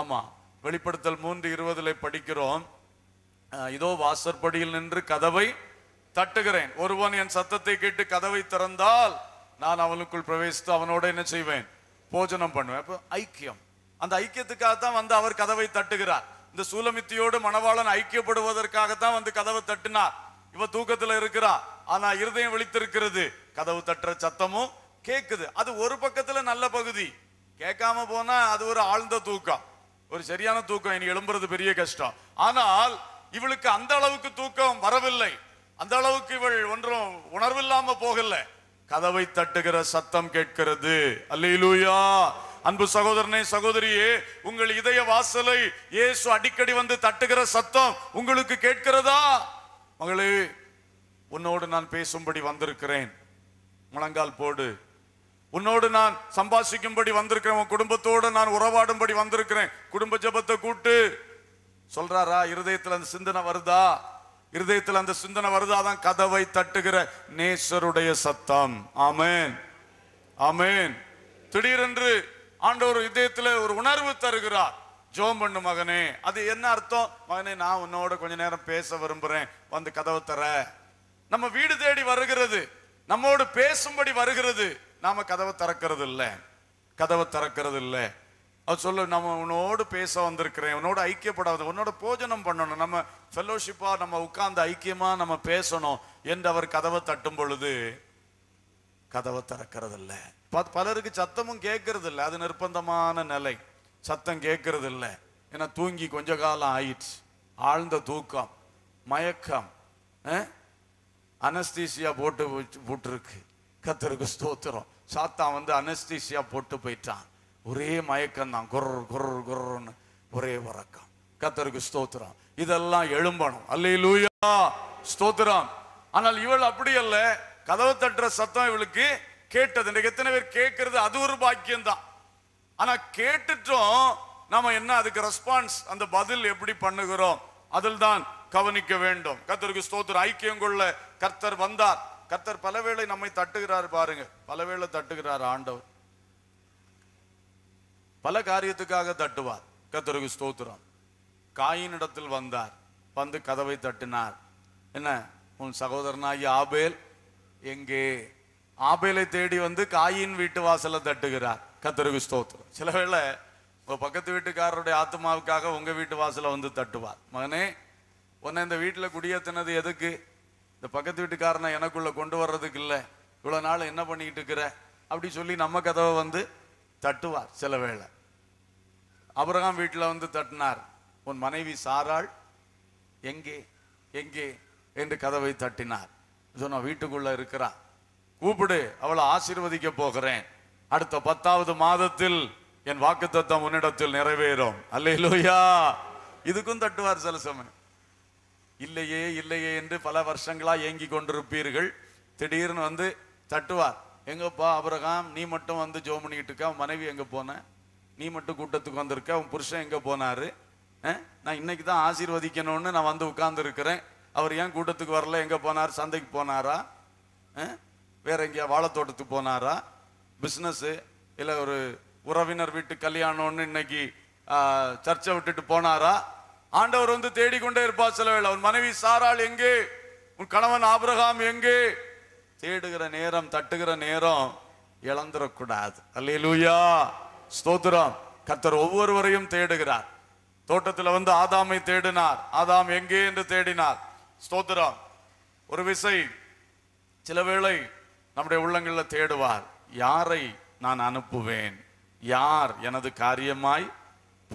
ஆமா வெளிப்படுத்தல் மூன்று இருபதுல படிக்கிறோம் இதோ வாசற்படியில் நின்று கதவை தட்டுகிறேன் ஒருவன் என் சத்தத்தை கேட்டு கதவை திறந்தால் நான் அவனுக்குள் பிரவேசித்து அவனோட என்ன செய்வேன் போஜனம் பண்ணுவேன் ஐக்கியம் அந்த ஐக்கியத்துக்காக தான் வந்து அவர் கதவை தட்டுகிறார் இந்த சூலமித்தியோடு மணவாளன் ஐக்கியப்படுவதற்காகத்தான் வந்து கதவை தட்டினார் இவ தூக்கத்துல இருக்கிறா ஆனா இருதயம் விழித்திருக்கிறது கதவு தட்டுற சத்தமும் கேட்குது அது ஒரு பக்கத்தில் நல்ல பகுதி கேட்காம போனா அது ஒரு ஆழ்ந்த தூக்கம் ஒரு சரியான தூக்கம் இனி எழும்புறது பெரிய கஷ்டம் ஆனால் இவளுக்கு அந்த அளவுக்கு தூக்கம் வரவில்லை அந்த அளவுக்கு இவள் ஒன்றும் உணர்வில்லாம போகல கதவை தட்டுகிற சத்தம் கேட்கிறது அல்லையிலூயா அன்பு சகோதரனே சகோதரியே உங்கள் இதய வாசலை இயேசு அடிக்கடி வந்து தட்டுகிற சத்தம் உங்களுக்கு கேட்கிறதா மகளே உன்னோடு நான் பேசும்படி வந்திருக்கிறேன் முழங்கால் போடு உன்னோடு நான் சம்பாஷிக்கும்படி வந்திருக்கிறேன் உன் குடும்பத்தோடு நான் உறவாடும்படி வந்திருக்கிறேன் குடும்ப ஜபத்தை கூட்டு சொல்றாரா இருதயத்தில் அந்த சிந்தனை வருதா இருதயத்தில் அந்த சிந்தனை வருதாதான் கதவை தட்டுகிற நேசருடைய சத்தம் ஆமேன் ஆமேன் திடீரென்று ஆண்டவர் இதயத்தில் ஒரு உணர்வு தருகிறார் ஜோம் பண்ணு மகனே அது என்ன அர்த்தம் மகனே நான் உன்னோட கொஞ்ச நேரம் பேச விரும்புகிறேன் வந்து கதவை தர நம்ம வீடு தேடி வருகிறது நம்மோடு பேசும்படி வருகிறது நாம் கதவை திறக்கிறது இல்லை கதவை திறக்கிறது இல்லை அது சொல்லு நம்ம உன்னோடு பேச வந்திருக்கிறேன் உன்னோட ஐக்கியப்படாது உன்னோட போஜனம் பண்ணணும் நம்ம ஃபெல்லோஷிப்பாக நம்ம உட்கார்ந்து ஐக்கியமாக நம்ம பேசணும் என்று அவர் கதவை தட்டும் பொழுது கதவை திறக்கிறது இல்லை பலருக்கு சத்தமும் கேட்கறது இல்லை அது நிர்பந்தமான நிலை சத்தம் கேட்கறது இல்லை ஏன்னா தூங்கி கொஞ்ச காலம் ஆயிடுச்சு ஆழ்ந்த தூக்கம் மயக்கம் அனஸ்தீசியா போட்டு போட்டிருக்கு கத்தருக்கு ஸ்தோத்திரம் சாத்தான் வந்து அனஸ்தீசியா போட்டு போயிட்டான் ஒரே மயக்கம் தான் குரர் குரர் குரர்னு ஒரே உறக்கம் கத்தருக்கு ஸ்தோத்திரம் இதெல்லாம் எழும்பணும் அல்லே லூயா ஸ்தோத்திரம் ஆனால் இவள் அப்படி அல்ல கதவு தட்டுற சத்தம் இவளுக்கு கேட்டது இன்றைக்கு எத்தனை பேர் கேட்கறது அது ஒரு பாக்கியம் தான் ஆனா கேட்டுட்டோம் நாம என்ன அதுக்கு ரெஸ்பான்ஸ் அந்த பதில் எப்படி பண்ணுகிறோம் அதில் தான் கவனிக்க வேண்டும் கத்தருக்கு ஸ்தோத்திரம் ஐக்கியம் கொள்ள கர்த்தர் வந்தார் கர்த்தர் பலவேளை நம்மை தட்டுகிறார் பாருங்க பலவேளை தட்டுகிறார் ஆண்டவர் பல காரியத்துக்காக தட்டுவார் கத்தருக்கு ஸ்தோத்திரம் காயினிடத்தில் வந்தார் வந்து கதவை தட்டினார் என்ன உன் சகோதரனாகி ஆபேல் எங்கே ஆபேலை தேடி வந்து காயின் வீட்டு வாசலை தட்டுகிறார் கத்தருக்கு ஸ்தோத்திரம் சில வேளை உங்கள் பக்கத்து வீட்டுக்காரருடைய ஆத்மாவுக்காக உங்கள் வீட்டு வாசலை வந்து தட்டுவார் மகனே உன்னை இந்த வீட்டில் குடியேற்றினது எதுக்கு இந்த பக்கத்து வீட்டுக்காரனை எனக்குள்ளே கொண்டு வர்றதுக்கு இல்லை இவ்வளோ நாள் என்ன பண்ணிக்கிட்டு இருக்கிற அப்படி சொல்லி நம்ம கதவை வந்து தட்டுவார் சில வேளை அபிரகாம் வீட்டில் வந்து தட்டினார் உன் மனைவி சாராள் எங்கே எங்கே என்று கதவை தட்டினார் சொன்ன வீட்டுக்குள்ளே இருக்கிறா கூப்பிடு அவளை ஆசீர்வதிக்க போகிறேன் அடுத்த பத்தாவது மாதத்தில் என் வாக்குத்தத்தம் உன்னிடத்தில் நிறைவேறும் அல்லையிலோயா இதுக்கும் தட்டுவார் சில சமயம் இல்லையே இல்லையே என்று பல வருஷங்களாக ஏங்கி கொண்டிருப்பீர்கள் திடீர்னு வந்து தட்டுவார் எங்கப்பா அபரகாம் நீ மட்டும் வந்து ஜோ பண்ணிக்கிட்டு இருக்க உன் மனைவி எங்கே போன நீ மட்டும் கூட்டத்துக்கு வந்திருக்க உன் புருஷன் எங்கே போனார் நான் இன்னைக்கு தான் ஆசீர்வதிக்கணும்னு நான் வந்து இருக்கிறேன் அவர் ஏன் கூட்டத்துக்கு வரல எங்கே போனார் சந்தைக்கு போனாரா வேற எங்கேயா வாழைத்தோட்டத்துக்கு போனாரா பிஸ்னஸ்ஸு இல்லை ஒரு உறவினர் வீட்டு கல்யாணம்னு இன்னைக்கு சர்ச்சை விட்டுட்டு போனாரா ஆண்டவர் வந்து தேடிக்கொண்டே இருப்பார் சில வேலை உன் மனைவி சாரால் எங்கே உன் கணவன் ஆபிரகாம் எங்கே தேடுகிற நேரம் தட்டுகிற நேரம் இழந்துடக்கூடாது லூயா ஸ்தோத்திரம் கத்தர் ஒவ்வொருவரையும் தேடுகிறார் தோட்டத்தில் வந்து ஆதாமை தேடினார் ஆதாம் எங்கே என்று தேடினார் ஸ்தோத்திரம் ஒரு விசை சில வேளை நம்முடைய உள்ளங்களில் தேடுவார் யாரை நான் அனுப்புவேன் யார் எனது காரியமாய்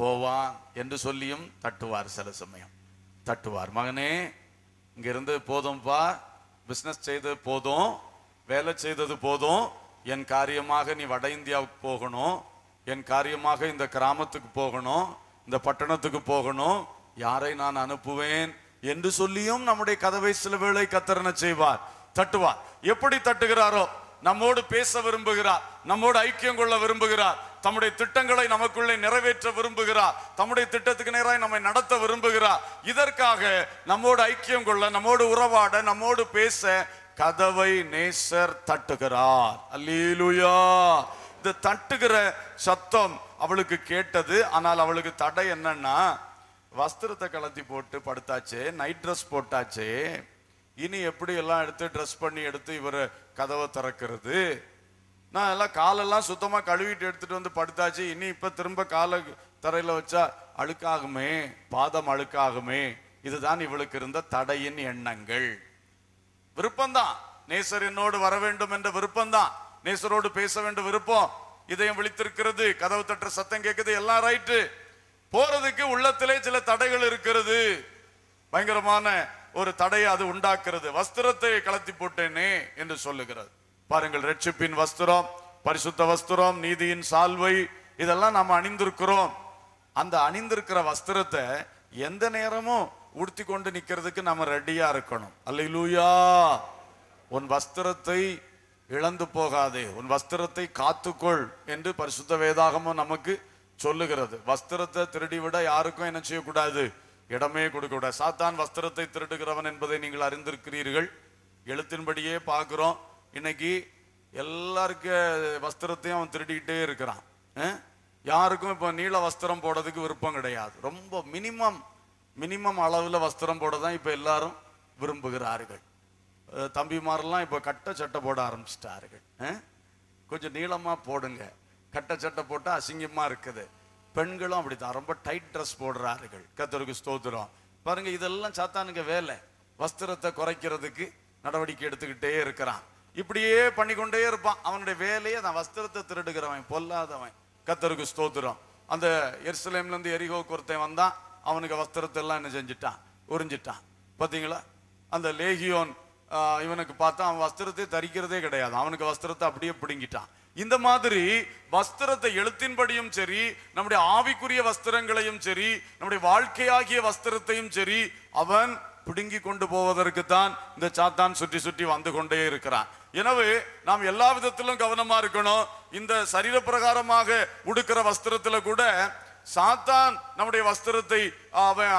போவான் என்று சொல்லியும் தட்டுவார் சில சமயம் தட்டுவார் மகனே இங்கிருந்து போதும்பா பிஸ்னஸ் செய்தது போதும் வேலை செய்தது போதும் என் காரியமாக நீ வட இந்தியாவுக்கு போகணும் என் காரியமாக இந்த கிராமத்துக்கு போகணும் இந்த பட்டணத்துக்கு போகணும் யாரை நான் அனுப்புவேன் என்று சொல்லியும் நம்முடைய கதவை சில வேளை கத்தரனை செய்வார் தட்டுவார் எப்படி தட்டுகிறாரோ நம்மோடு பேச விரும்புகிறார் நம்மோடு ஐக்கியம் கொள்ள விரும்புகிறார் தம்முடைய திட்டங்களை நமக்குள்ளே நிறைவேற்ற விரும்புகிறார் தம்முடைய திட்டத்துக்கு நேராக நம்மை நடத்த விரும்புகிறார் இதற்காக நம்மோடு ஐக்கியம் கொள்ள நம்மோடு உறவாட நம்மோடு பேச கதவை நேசர் தட்டுகிறார் அல்லேலுயா இந்த தட்டுகிற சத்தம் அவளுக்கு கேட்டது ஆனால் அவளுக்கு தடை என்னன்னா வஸ்திரத்தை கலத்தி போட்டு படுத்தாச்சு நைட் ட்ரெஸ் போட்டாச்சு இனி எப்படி எல்லாம் எடுத்து ட்ரெஸ் பண்ணி எடுத்து இவர் கதவை திறக்கிறது நான் எல்லாம் காலெல்லாம் சுத்தமாக கழுவிட்டு எடுத்துட்டு வந்து படுத்தாச்சு இனி இப்போ திரும்ப கால தரையில் வச்சா அழுக்காகுமே பாதம் அழுக்காகுமே இதுதான் இவளுக்கு இருந்த தடையின் எண்ணங்கள் விருப்பம்தான் நேசர் என்னோடு வர வேண்டும் என்ற விருப்பம்தான் நேசரோடு பேச வேண்டும் விருப்பம் இதயம் விழித்திருக்கிறது கதவு தட்டுற சத்தம் கேட்குது எல்லாம் ரைட்டு போறதுக்கு உள்ளத்திலே சில தடைகள் இருக்கிறது பயங்கரமான ஒரு தடையை அது உண்டாக்குறது வஸ்திரத்தை கலத்தி போட்டேனே என்று சொல்லுகிறது பாருங்கள் ரட்சிப்பின் வஸ்திரம் பரிசுத்த வஸ்திரம் நீதியின் சால்வை இதெல்லாம் நாம் அணிந்திருக்கிறோம் அந்த அணிந்திருக்கிற வஸ்திரத்தை எந்த நேரமும் உடுத்தி கொண்டு நிற்கிறதுக்கு நம்ம ரெடியா இருக்கணும் அல்லையிலூயா உன் வஸ்திரத்தை இழந்து போகாதே உன் வஸ்திரத்தை காத்துக்கொள் என்று பரிசுத்த வேதாகமும் நமக்கு சொல்லுகிறது வஸ்திரத்தை திருடி விட யாருக்கும் என்ன செய்யக்கூடாது இடமே கொடுக்கக்கூடாது சாத்தான் வஸ்திரத்தை திருடுகிறவன் என்பதை நீங்கள் அறிந்திருக்கிறீர்கள் எழுத்தின்படியே பார்க்கிறோம் இன்னைக்கு எல்லாருக்க வஸ்திரத்தையும் அவன் திருடிக்கிட்டே இருக்கிறான் யாருக்கும் இப்போ நீள வஸ்திரம் போடுறதுக்கு விருப்பம் கிடையாது ரொம்ப மினிமம் மினிமம் அளவில் வஸ்திரம் போட தான் இப்போ எல்லாரும் விரும்புகிறார்கள் தம்பிமாரெல்லாம் இப்போ கட்ட சட்டை போட ஆரம்பிச்சிட்டார்கள் கொஞ்சம் நீளமாக போடுங்க கட்ட சட்டை போட்டால் அசிங்கமாக இருக்குது பெண்களும் அப்படித்தான் ரொம்ப டைட் ட்ரெஸ் போடுறார்கள் கத்தருக்கு ஸ்தோத்திரம் பாருங்க இதெல்லாம் சாத்தானுங்க வேலை வஸ்திரத்தை குறைக்கிறதுக்கு நடவடிக்கை எடுத்துக்கிட்டே இருக்கிறான் இப்படியே பண்ணிக்கொண்டே இருப்பான் அவனுடைய வேலையை அந்த வஸ்திரத்தை திருடுகிறவன் பொல்லாதவன் கத்தருக்கு ஸ்தோத்திரம் அந்த இருந்து எரிகோக்கு ஒருத்தன் வந்தான் அவனுக்கு வஸ்திரத்தை எல்லாம் என்ன செஞ்சிட்டான் உறிஞ்சிட்டான் பார்த்தீங்களா அந்த லேகியோன் இவனுக்கு பார்த்தா அவன் வஸ்திரத்தை தரிக்கிறதே கிடையாது அவனுக்கு வஸ்திரத்தை அப்படியே பிடுங்கிட்டான் இந்த மாதிரி வஸ்திரத்தை எழுத்தின்படியும் சரி நம்முடைய ஆவிக்குரிய வஸ்திரங்களையும் சரி நம்முடைய வாழ்க்கையாகிய வஸ்திரத்தையும் சரி அவன் பிடுங்கி கொண்டு போவதற்கு தான் இந்த சாத்தான் சுற்றி சுற்றி வந்து கொண்டே இருக்கிறான் எனவே நாம் எல்லா விதத்திலும் கவனமா இருக்கணும் இந்த சரீர பிரகாரமாக உடுக்கிற வஸ்திரத்துல கூட சாத்தான் நம்முடைய வஸ்திரத்தை அவன்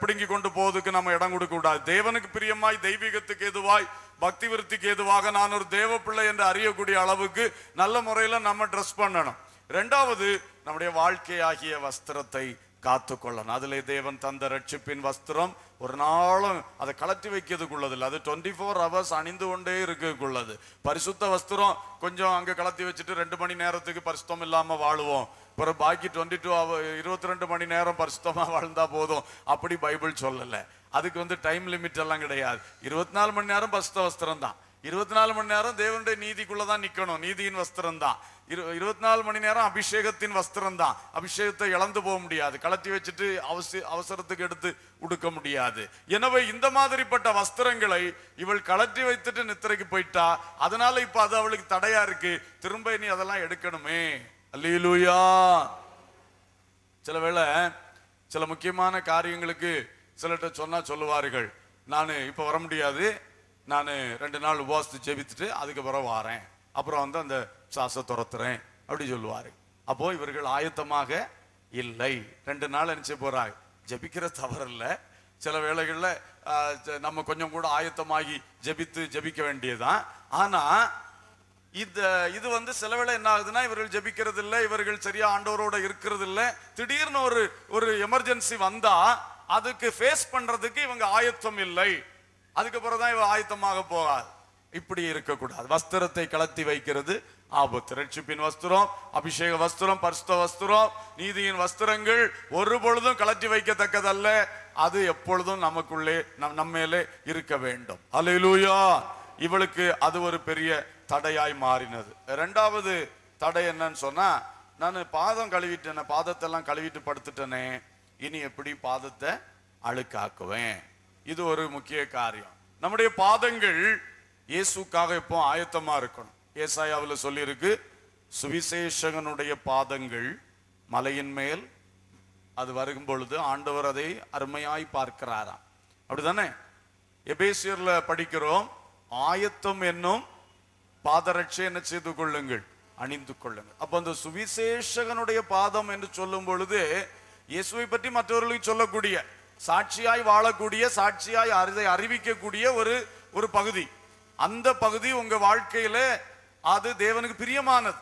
பிடுங்கி கொண்டு போவதுக்கு நம்ம இடம் கொடுக்க கூடாது தேவனுக்கு பிரியமாய் தெய்வீகத்துக்கு எதுவாய் பக்தி விருத்திக்கு எதுவாக நான் ஒரு தேவ பிள்ளை என்று அறியக்கூடிய அளவுக்கு நல்ல முறையில் நம்ம ட்ரெஸ் பண்ணணும் ரெண்டாவது நம்முடைய வாழ்க்கையாகிய வஸ்திரத்தை காத்துக்கொள்ளணும் அதிலே தேவன் தந்த ரட்சிப்பின் வஸ்திரம் ஒரு நாளும் அதை கலத்தி இல்லை அது டுவெண்ட்டி ஃபோர் ஹவர்ஸ் அணிந்து கொண்டே இருக்கக்குள்ளது பரிசுத்த வஸ்திரம் கொஞ்சம் அங்கே கலத்தி வச்சுட்டு ரெண்டு மணி நேரத்துக்கு பரிசுத்தம் இல்லாமல் வாழுவோம் அப்புறம் பாக்கி டுவெண்ட்டி டூ ஹவர் இருபத்தி ரெண்டு மணி நேரம் பரிசுத்தமாக வாழ்ந்தா போதும் அப்படி பைபிள் சொல்லலை அதுக்கு வந்து டைம் லிமிட் எல்லாம் கிடையாது இருபத்தி நாலு மணி நேரம் பரிசுத்த வஸ்திரம் தான் இருபத்தி நாலு மணி நேரம் தேவனுடைய நீதிக்குள்ள தான் நிக்கணும் நீதியின் வஸ்திரம் தான் இருபத்தி நாலு மணி நேரம் அபிஷேகத்தின் வஸ்திரம் தான் அபிஷேகத்தை இழந்து போக முடியாது கலத்தி வச்சுட்டு அவசி அவசரத்துக்கு எடுத்து உடுக்க முடியாது எனவே இந்த மாதிரிப்பட்ட வஸ்திரங்களை இவள் கலற்றி வைத்துட்டு நித்திரைக்கு போயிட்டா அதனால இப்ப அது அவளுக்கு தடையா இருக்கு திரும்ப நீ அதெல்லாம் எடுக்கணுமே அல்லூயா சில வேளை சில முக்கியமான காரியங்களுக்கு சிலட்ட சொன்னா சொல்லுவார்கள் நான் இப்ப வர முடியாது நான் ரெண்டு நாள் உபவாசத்து ஜெபித்துட்டு அதுக்கப்புறம் வாரேன் அப்புறம் வந்து அந்த சாசை துரத்துறேன் அப்படி சொல்லுவார் அப்போது இவர்கள் ஆயத்தமாக இல்லை ரெண்டு நாள் நினச்சி போகிறாங்க ஜபிக்கிற இல்லை சில வேளைகளில் நம்ம கொஞ்சம் கூட ஆயத்தமாகி ஜபித்து ஜபிக்க வேண்டியதுதான் ஆனால் இந்த இது வந்து சில வேளை என்ன ஆகுதுன்னா இவர்கள் ஜபிக்கிறது இல்லை இவர்கள் சரியா ஆண்டவரோட இருக்கிறது இல்லை திடீர்னு ஒரு ஒரு எமர்ஜென்சி வந்தால் அதுக்கு ஃபேஸ் பண்ணுறதுக்கு இவங்க ஆயத்தம் இல்லை அதுக்கப்புறம் தான் இவ ஆயத்தமாக போகாது இப்படி இருக்கக்கூடாது வஸ்திரத்தை கலத்தி வைக்கிறது ஆபத்து ரட்சிப்பின் வஸ்திரம் அபிஷேக வஸ்திரம் பரிசுத்த வஸ்திரம் நீதியின் வஸ்திரங்கள் ஒரு பொழுதும் கலற்றி வைக்கத்தக்கதல்ல அது எப்பொழுதும் நமக்குள்ளே நம் நம்மேலே இருக்க வேண்டும் அலையிலூயா இவளுக்கு அது ஒரு பெரிய தடையாய் மாறினது ரெண்டாவது தடை என்னன்னு சொன்னா நான் பாதம் கழுவிட்டேனே பாதத்தெல்லாம் கழுவிட்டு படுத்துட்டேனே இனி எப்படி பாதத்தை அழுக்காக்குவேன் இது ஒரு முக்கிய காரியம் நம்முடைய பாதங்கள் இயேசுக்காக இப்போ ஆயத்தமா இருக்கணும் ஏசாயாவில் சொல்லியிருக்கு சுவிசேஷகனுடைய பாதங்கள் மலையின் மேல் அது வருகும் பொழுது ஆண்டவர் அதை அருமையாய் பார்க்கிறாராம் அப்படிதானே எபேசியர்ல படிக்கிறோம் ஆயத்தம் என்னும் பாதரட்சை என்ன செய்து கொள்ளுங்கள் அணிந்து கொள்ளுங்கள் அப்ப அந்த சுவிசேஷகனுடைய பாதம் என்று சொல்லும் பொழுது இயேசுவை பற்றி மற்றவர்களுக்கு சொல்லக்கூடிய சாட்சியாய் வாழக்கூடிய சாட்சியாய் அதை அறிவிக்கக்கூடிய ஒரு ஒரு பகுதி அந்த பகுதி உங்க வாழ்க்கையில அது தேவனுக்கு பிரியமானது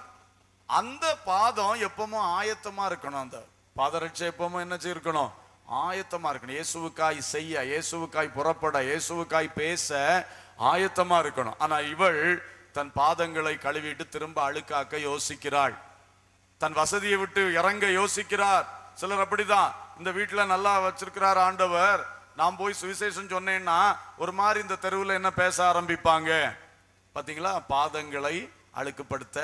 அந்த பாதம் எப்பவும் ஆயத்தமா இருக்கணும் அந்த பாதரட்சை எப்பவும் என்ன செய்யணும் ஆயத்தமா இருக்கணும் இயேசுவுக்காய் செய்ய இயேசுவுக்காய் புறப்பட இயேசுவுக்காய் பேச ஆயத்தமா இருக்கணும் ஆனா இவள் தன் பாதங்களை கழுவிட்டு திரும்ப அழுக்காக்க யோசிக்கிறாள் தன் வசதியை விட்டு இறங்க யோசிக்கிறார் சிலர் அப்படிதான் இந்த வீட்டில் நல்லா வச்சிருக்கிறார் ஆண்டவர் நான் போய் சுவிசேஷம் சொன்னேன்னா ஒரு மாதிரி இந்த தெருவில் என்ன பேச ஆரம்பிப்பாங்க பார்த்தீங்களா பாதங்களை அழுக்குப்படுத்த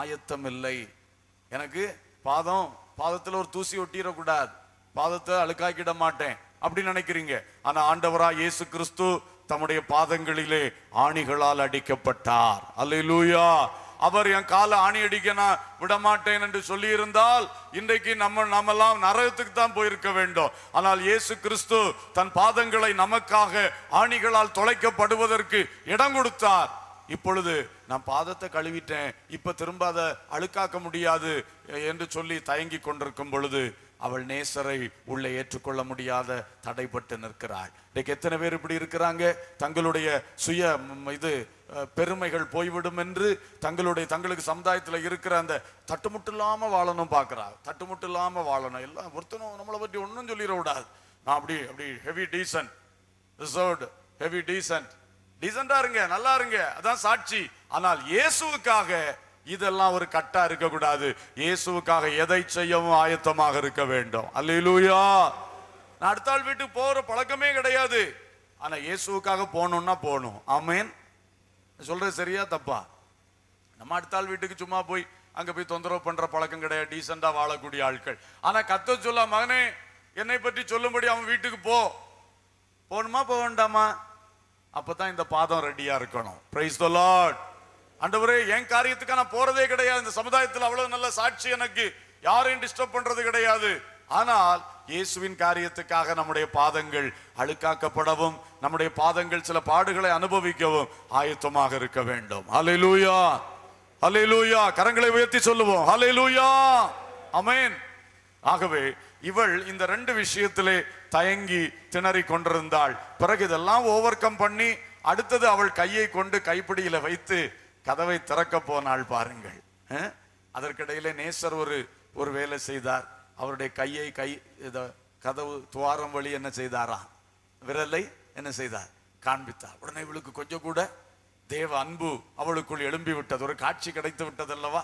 ஆயத்தம் இல்லை எனக்கு பாதம் பாதத்தில் ஒரு தூசி ஒட்டிடக்கூடாது பாதத்தை அழுக்காக்கிட மாட்டேன் அப்படின்னு நினைக்கிறீங்க ஆனா ஆண்டவரா இயேசு கிறிஸ்து தம்முடைய பாதங்களிலே ஆணிகளால் அடிக்கப்பட்டார் அல்லூயா அவர் என் காலை ஆணி அடிக்க நான் விடமாட்டேன் என்று சொல்லியிருந்தால் இன்றைக்கு நம்ம நம்மெல்லாம் நரகத்துக்கு தான் போயிருக்க வேண்டும் ஆனால் இயேசு கிறிஸ்து தன் பாதங்களை நமக்காக ஆணிகளால் தொலைக்கப்படுவதற்கு இடம் கொடுத்தார் இப்பொழுது நான் பாதத்தை கழுவிட்டேன் இப்ப திரும்ப அதை அழுக்காக்க முடியாது என்று சொல்லி தயங்கி கொண்டிருக்கும் பொழுது அவள் நேசரை உள்ளே ஏற்றுக்கொள்ள முடியாத தடைப்பட்டு நிற்கிறாள் இன்றைக்கு எத்தனை பேர் இப்படி இருக்கிறாங்க தங்களுடைய சுய இது பெருமைகள் போய்விடும் என்று தங்களுடைய தங்களுக்கு சமுதாயத்தில் இருக்கிற அந்த தட்டுமுட்டு இல்லாமல் வாழணும் பார்க்குறா தட்டுமுட்டு இல்லாமல் வாழணும் எல்லாம் ஒருத்தனும் நம்மளை பற்றி ஒன்றும் சொல்லிடக்கூடாது நான் அப்படி அப்படி heavy decent reserved heavy decent டீசண்டா இருங்க நல்லா இருங்க அதான் சாட்சி ஆனால் இயேசுவுக்காக இதெல்லாம் ஒரு கட்டா இருக்கக்கூடாது இயேசுக்காக எதை செய்யவும் ஆயத்தமாக இருக்க வேண்டும் அல்லூயா நான் அடுத்த ஆள் வீட்டுக்கு போகிற பழக்கமே கிடையாது ஆனால் இயேசுக்காக போகணும்னா போகணும் ஆமேன் சொல்கிறது சரியா தப்பா நம்ம அடுத்த ஆள் வீட்டுக்கு சும்மா போய் அங்கே போய் தொந்தரவு பண்ணுற பழக்கம் கிடையாது டீசெண்டாக வாழக்கூடிய ஆட்கள் ஆனால் கத்த சொல்ல மகனே என்னை பற்றி சொல்லும்படி அவன் வீட்டுக்கு போ போகணுமா போக வேண்டாமா அப்போ தான் இந்த பாதம் ரெடியாக இருக்கணும் ப்ரைஸ் த லார்ட் அண்டவரே என் காரியத்துக்காக நான் போறதே கிடையாது இந்த சமுதாயத்தில் அவ்வளவு நல்ல சாட்சி எனக்கு யாரையும் டிஸ்டர்ப் பண்றது கிடையாது ஆனால் இயேசுவின் காரியத்துக்காக நம்முடைய பாதங்கள் அழுக்காக்கப்படவும் நம்முடைய பாதங்கள் சில பாடுகளை அனுபவிக்கவும் ஆயத்தமாக இருக்க வேண்டும் அலை லூயா அலை லூயா கரங்களை உயர்த்தி சொல்லுவோம் அலை லூயா அமேன் ஆகவே இவள் இந்த ரெண்டு விஷயத்திலே தயங்கி திணறி கொண்டிருந்தாள் பிறகு இதெல்லாம் ஓவர் கம் பண்ணி அடுத்தது அவள் கையை கொண்டு கைப்பிடியில வைத்து கதவை திறக்க போனால் பாருங்கள் அதற்கிடையிலே நேசர் ஒரு ஒரு வேலை செய்தார் அவருடைய கையை கை கதவு துவாரம் வழி என்ன செய்தாரா விரலை என்ன செய்தார் காண்பித்தார் உடனே இவளுக்கு கொஞ்சம் கூட தேவ அன்பு அவளுக்குள் எழும்பி விட்டது ஒரு காட்சி கிடைத்து விட்டது அல்லவா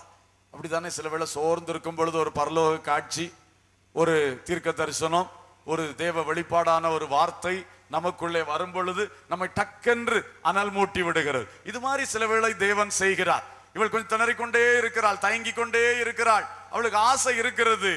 அப்படித்தானே சில வேளை சோர்ந்து இருக்கும் பொழுது ஒரு பரலோக காட்சி ஒரு தீர்க்க தரிசனம் ஒரு தேவ வெளிப்பாடான ஒரு வார்த்தை நமக்குள்ளே வரும் பொழுது நம்மை டக்கென்று அனல் மூட்டி விடுகிறது இது மாதிரி சில வேளை தேவன் செய்கிறார் இவள் கொஞ்சம் திணறிக்கொண்டே இருக்கிறாள் தயங்கி கொண்டே இருக்கிறாள் அவளுக்கு ஆசை இருக்கிறது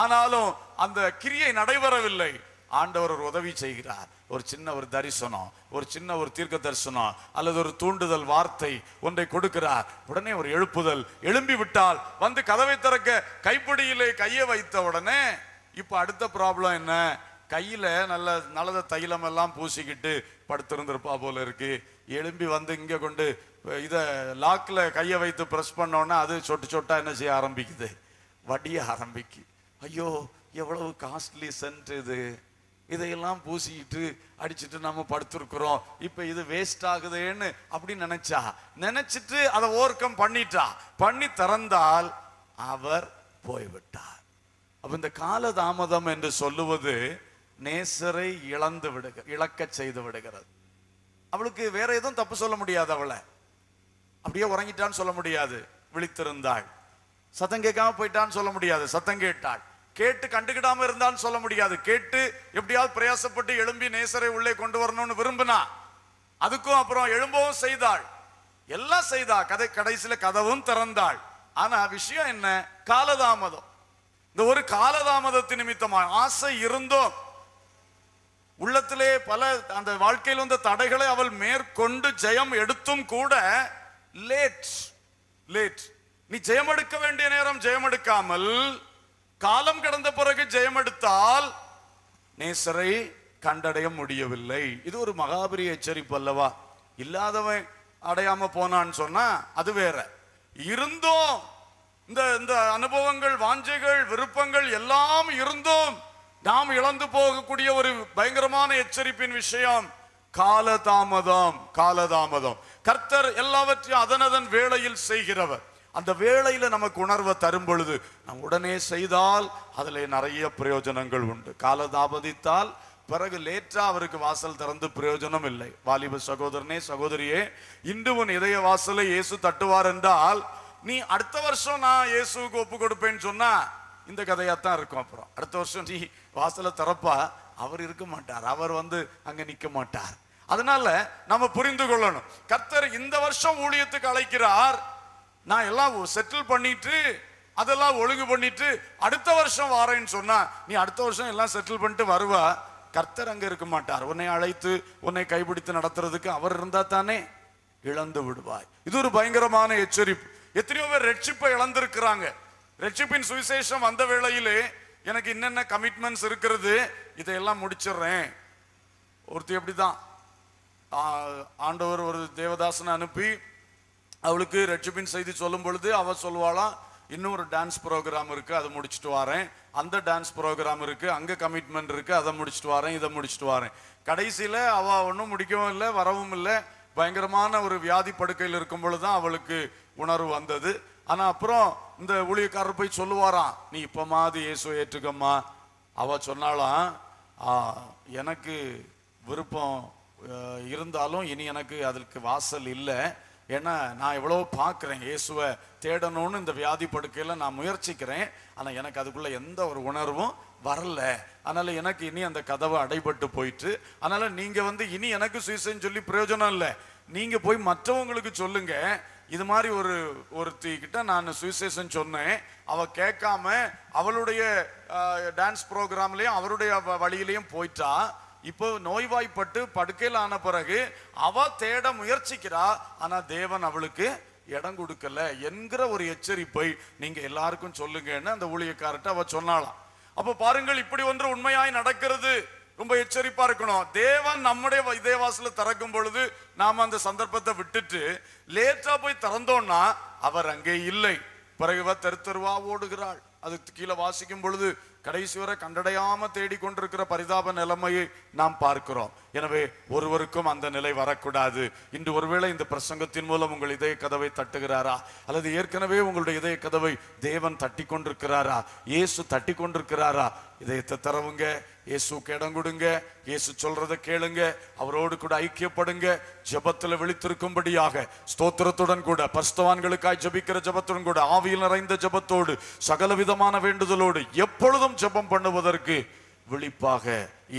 ஆனாலும் அந்த கிரியை நடைபெறவில்லை ஆண்டவர் ஒரு உதவி செய்கிறார் ஒரு சின்ன ஒரு தரிசனம் ஒரு சின்ன ஒரு தீர்க்க தரிசனம் அல்லது ஒரு தூண்டுதல் வார்த்தை ஒன்றை கொடுக்கிறார் உடனே ஒரு எழுப்புதல் எழும்பி விட்டால் வந்து கதவை திறக்க கைப்பிடியிலே கையை வைத்த உடனே இப்ப அடுத்த ப்ராப்ளம் என்ன கையில் நல்ல நல்லத தைலமெல்லாம் பூசிக்கிட்டு படுத்திருந்திருப்பா போல இருக்கு எழும்பி வந்து இங்கே கொண்டு இதை லாக்கில் கையை வைத்து ப்ரெஸ் பண்ணோன்னா அது சொட்டு சொட்டாக என்ன செய்ய ஆரம்பிக்குது வடிய ஆரம்பிக்கு ஐயோ எவ்வளவு காஸ்ட்லி சென்ட் இது இதையெல்லாம் பூசிக்கிட்டு அடிச்சுட்டு நம்ம படுத்துருக்குறோம் இப்போ இது வேஸ்ட் ஆகுதுன்னு அப்படி நினைச்சா நினைச்சிட்டு அதை ஓவர் கம் பண்ணிட்டா பண்ணி திறந்தால் அவர் போய்விட்டார் அப்ப இந்த காலதாமதம் என்று சொல்லுவது நேசரை இழந்து விடுக இழக்க செய்து விடுகிறது அவளுக்கு வேற எதுவும் தப்பு சொல்ல முடியாது அவளை அப்படியே உறங்கிட்டான்னு சொல்ல முடியாது விழித்திருந்தாள் சத்தம் கேட்காம போயிட்டான்னு சொல்ல முடியாது சத்தம் கேட்டாள் கேட்டு கண்டுக்கிடாம இருந்தான்னு சொல்ல முடியாது கேட்டு எப்படியாவது பிரயாசப்பட்டு எழும்பி நேசரை உள்ளே கொண்டு வரணும்னு விரும்பினா அதுக்கும் அப்புறம் எழும்பவும் செய்தாள் எல்லாம் செய்தா கதை கடைசியில கதவும் திறந்தாள் ஆனா விஷயம் என்ன காலதாமதம் இந்த ஒரு காலதாமதத்து நிமித்தமா ஆசை இருந்தோம் உள்ளத்திலே பல அந்த வாழ்க்கையில் வந்த தடைகளை அவள் மேற்கொண்டு ஜெயம் எடுத்தும் கூட லேட் லேட் நீ ஜெயம் எடுக்க வேண்டிய நேரம் ஜெயம் எடுக்காமல் காலம் கடந்த பிறகு ஜெயம் எடுத்தால் நேசரை கண்டடைய முடியவில்லை இது ஒரு மகாபரிய எச்சரிப்பு அல்லவா இல்லாதவன் அடையாம போனான்னு சொன்னா அது வேற இருந்தும் இந்த இந்த அனுபவங்கள் வாஞ்சைகள் விருப்பங்கள் எல்லாம் இருந்தும் நாம் இழந்து போகக்கூடிய ஒரு பயங்கரமான எச்சரிப்பின் விஷயம் காலதாமதம் காலதாமதம் கர்த்தர் எல்லாவற்றையும் அதனதன் வேளையில் செய்கிறவர் அந்த வேளையில நமக்கு உணர்வை தரும் பொழுது நாம் உடனே செய்தால் அதில் நிறைய பிரயோஜனங்கள் உண்டு காலதாமதித்தால் பிறகு லேற்றா அவருக்கு வாசல் திறந்து பிரயோஜனம் இல்லை வாலிப சகோதரனே சகோதரியே இன்று உன் இதய வாசலை இயேசு தட்டுவார் என்றால் நீ அடுத்த வருஷம் நான் இயேசுக்கு ஒப்பு கொடுப்பேன்னு சொன்னா இந்த கதையாத்தான் இருக்கும் அப்புறம் அடுத்த வருஷம் நீ வாசலை திறப்பா அவர் இருக்க மாட்டார் அவர் வந்து அங்க நிக்க மாட்டார் அதனால நம்ம புரிந்து கொள்ளணும் கர்த்தர் இந்த வருஷம் ஊழியத்துக்கு அழைக்கிறார் நான் எல்லாம் செட்டில் பண்ணிட்டு அதெல்லாம் ஒழுங்கு பண்ணிட்டு அடுத்த வருஷம் வாரேன்னு சொன்னா நீ அடுத்த வருஷம் எல்லாம் செட்டில் பண்ணிட்டு வருவா கர்த்தர் அங்க இருக்க மாட்டார் உன்னை அழைத்து உன்னை கைபிடித்து நடத்துறதுக்கு அவர் இருந்தா தானே இழந்து விடுவாய் இது ஒரு பயங்கரமான எச்சரிப்பு எத்தனையோ பேர் ரட்சிப்பை இழந்திருக்கிறாங்க ரட்சிப்பின் சுவிசேஷம் வந்த வேளையிலே எனக்கு என்னென்ன கமிட்மெண்ட்ஸ் இருக்கிறது இதையெல்லாம் முடிச்சிடுறேன் ஒருத்தி எப்படி தான் ஆண்டவர் ஒரு தேவதாசனை அனுப்பி அவளுக்கு ரட்சிப்பின் செய்தி சொல்லும் பொழுது அவள் சொல்வாளாம் இன்னும் ஒரு டான்ஸ் ப்ரோக்ராம் இருக்குது அதை முடிச்சுட்டு வரேன் அந்த டான்ஸ் ப்ரோக்ராம் இருக்குது அங்கே கமிட்மெண்ட் இருக்குது அதை முடிச்சுட்டு வரேன் இதை முடிச்சுட்டு வரேன் கடைசியில் அவள் ஒன்றும் முடிக்கவும் இல்லை வரவும் இல்லை பயங்கரமான ஒரு வியாதி படுக்கையில் இருக்கும் பொழுது தான் அவளுக்கு உணர்வு வந்தது ஆனா அப்புறம் இந்த ஊழியக்காரர் போய் சொல்லுவாராம் நீ மாதிரி இயேசு ஏற்றுக்கம்மா அவ சொன்னாலாம் எனக்கு விருப்பம் இருந்தாலும் இனி எனக்கு அதற்கு வாசல் இல்லை ஏன்னா நான் எவ்வளோ பார்க்குறேன் இயேசுவை தேடணும்னு இந்த வியாதி படுக்கையில் நான் முயற்சிக்கிறேன் ஆனால் எனக்கு அதுக்குள்ளே எந்த ஒரு உணர்வும் வரல அதனால் எனக்கு இனி அந்த கதவை அடைபட்டு போயிட்டு அதனால் நீங்கள் வந்து இனி எனக்கு சுயசைன்னு சொல்லி பிரயோஜனம் இல்லை நீங்கள் போய் மற்றவங்களுக்கு சொல்லுங்கள் இது மாதிரி ஒரு ஒருத்திக்கிட்ட நான் சுவிசேஷன் சொன்னேன் அவள் கேட்காம அவளுடைய டான்ஸ் ப்ரோக்ராம்லேயும் அவருடைய வழியிலையும் போயிட்டா இப்போ நோய்வாய்ப்பட்டு படுக்கையில் ஆன பிறகு அவ தேட முயற்சிக்கிறா ஆனால் தேவன் அவளுக்கு இடம் கொடுக்கல என்கிற ஒரு எச்சரிப்பை நீங்கள் எல்லாருக்கும் சொல்லுங்கன்னு அந்த ஊழியக்கார்ட்ட அவ சொன்னாலாம் அப்போ பாருங்கள் இப்படி ஒன்று உண்மையாய் நடக்கிறது ரொம்ப எச்சரிப்பா இருக்கணும் தேவன் நம்முடைய வாசல திறக்கும் பொழுது நாம் அந்த சந்தர்ப்பத்தை விட்டுட்டு லேட்டா போய் திறந்தோம்னா அவர் அங்கே இல்லை பிறகுவா தெருத்தருவா ஓடுகிறாள் அது கீழே வாசிக்கும் பொழுது கடைசி வரை கண்டடையாம தேடிக்கொண்டிருக்கிற பரிதாப நிலைமையை நாம் பார்க்கிறோம் எனவே ஒருவருக்கும் அந்த நிலை வரக்கூடாது இன்று ஒருவேளை இந்த பிரசங்கத்தின் மூலம் உங்கள் இதய கதவை தட்டுகிறாரா அல்லது ஏற்கனவே உங்களுடைய இதய கதவை தேவன் தட்டி கொண்டிருக்கிறாரா இயேசு தட்டி கொண்டிருக்கிறாரா இதயத்தை தரவுங்க இயேசுக்கு இடம் கொடுங்க இயேசு சொல்றதை கேளுங்க அவரோடு கூட ஐக்கியப்படுங்க ஜபத்துல விழித்திருக்கும்படியாக ஸ்தோத்திரத்துடன் கூட பஸ்தவான்களுக்காய் ஜபிக்கிற ஜபத்துடன் கூட ஆவியில் நிறைந்த ஜபத்தோடு சகல விதமான வேண்டுதலோடு எப்பொழுதும் ஜபம் பண்ணுவதற்கு விழிப்பாக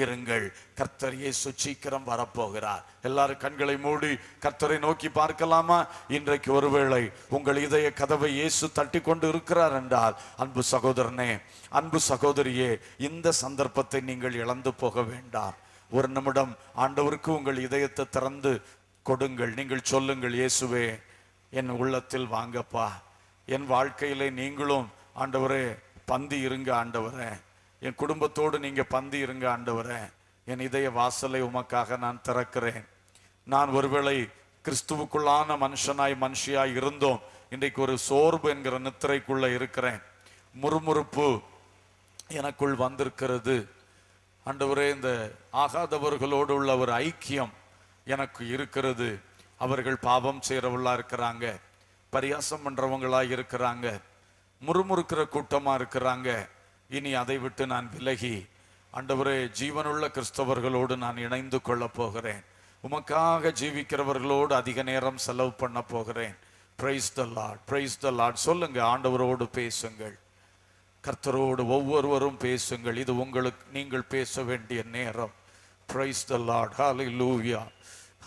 இருங்கள் கர்த்தரையே சுச்சீக்கிரம் வரப்போகிறார் எல்லாரும் கண்களை மூடி கர்த்தரை நோக்கி பார்க்கலாமா இன்றைக்கு ஒருவேளை உங்கள் இதய கதவை இயேசு தட்டி கொண்டு இருக்கிறார் என்றால் அன்பு சகோதரனே அன்பு சகோதரியே இந்த சந்தர்ப்பத்தை நீங்கள் இழந்து போக வேண்டாம் ஒரு நிமிடம் ஆண்டவருக்கு உங்கள் இதயத்தை திறந்து கொடுங்கள் நீங்கள் சொல்லுங்கள் இயேசுவே என் உள்ளத்தில் வாங்கப்பா என் வாழ்க்கையிலே நீங்களும் ஆண்டவரே பந்தி இருங்க ஆண்டவரே என் குடும்பத்தோடு நீங்கள் பந்தி இருங்க ஆண்டவரே என் இதய வாசலை உமக்காக நான் திறக்கிறேன் நான் ஒருவேளை கிறிஸ்துவுக்குள்ளான மனுஷனாய் மனுஷியாய் இருந்தோம் இன்றைக்கு ஒரு சோர்வு என்கிற நித்திரைக்குள்ள இருக்கிறேன் முறுமுறுப்பு எனக்குள் வந்திருக்கிறது அன்றுவரே இந்த ஆகாதவர்களோடு உள்ள ஒரு ஐக்கியம் எனக்கு இருக்கிறது அவர்கள் பாவம் செய்கிறவர்களா இருக்கிறாங்க பரியாசம் பண்ணுறவங்களாக இருக்கிறாங்க முறுமுறுக்கிற கூட்டமாக இருக்கிறாங்க இனி அதை விட்டு நான் விலகி அண்டவரே ஜீவனுள்ள கிறிஸ்தவர்களோடு நான் இணைந்து கொள்ளப் போகிறேன் உமக்காக ஜீவிக்கிறவர்களோடு அதிக நேரம் செலவு பண்ண போகிறேன் praise the lord praise the lord சொல்லுங்க ஆண்டவரோடு பேசுங்கள் கர்த்தரோடு ஒவ்வொருவரும் பேசுங்கள் இது உங்களுக்கு நீங்கள் பேச வேண்டிய நேரம் பிரைஸ் த லாட் ஹாலே லூவியா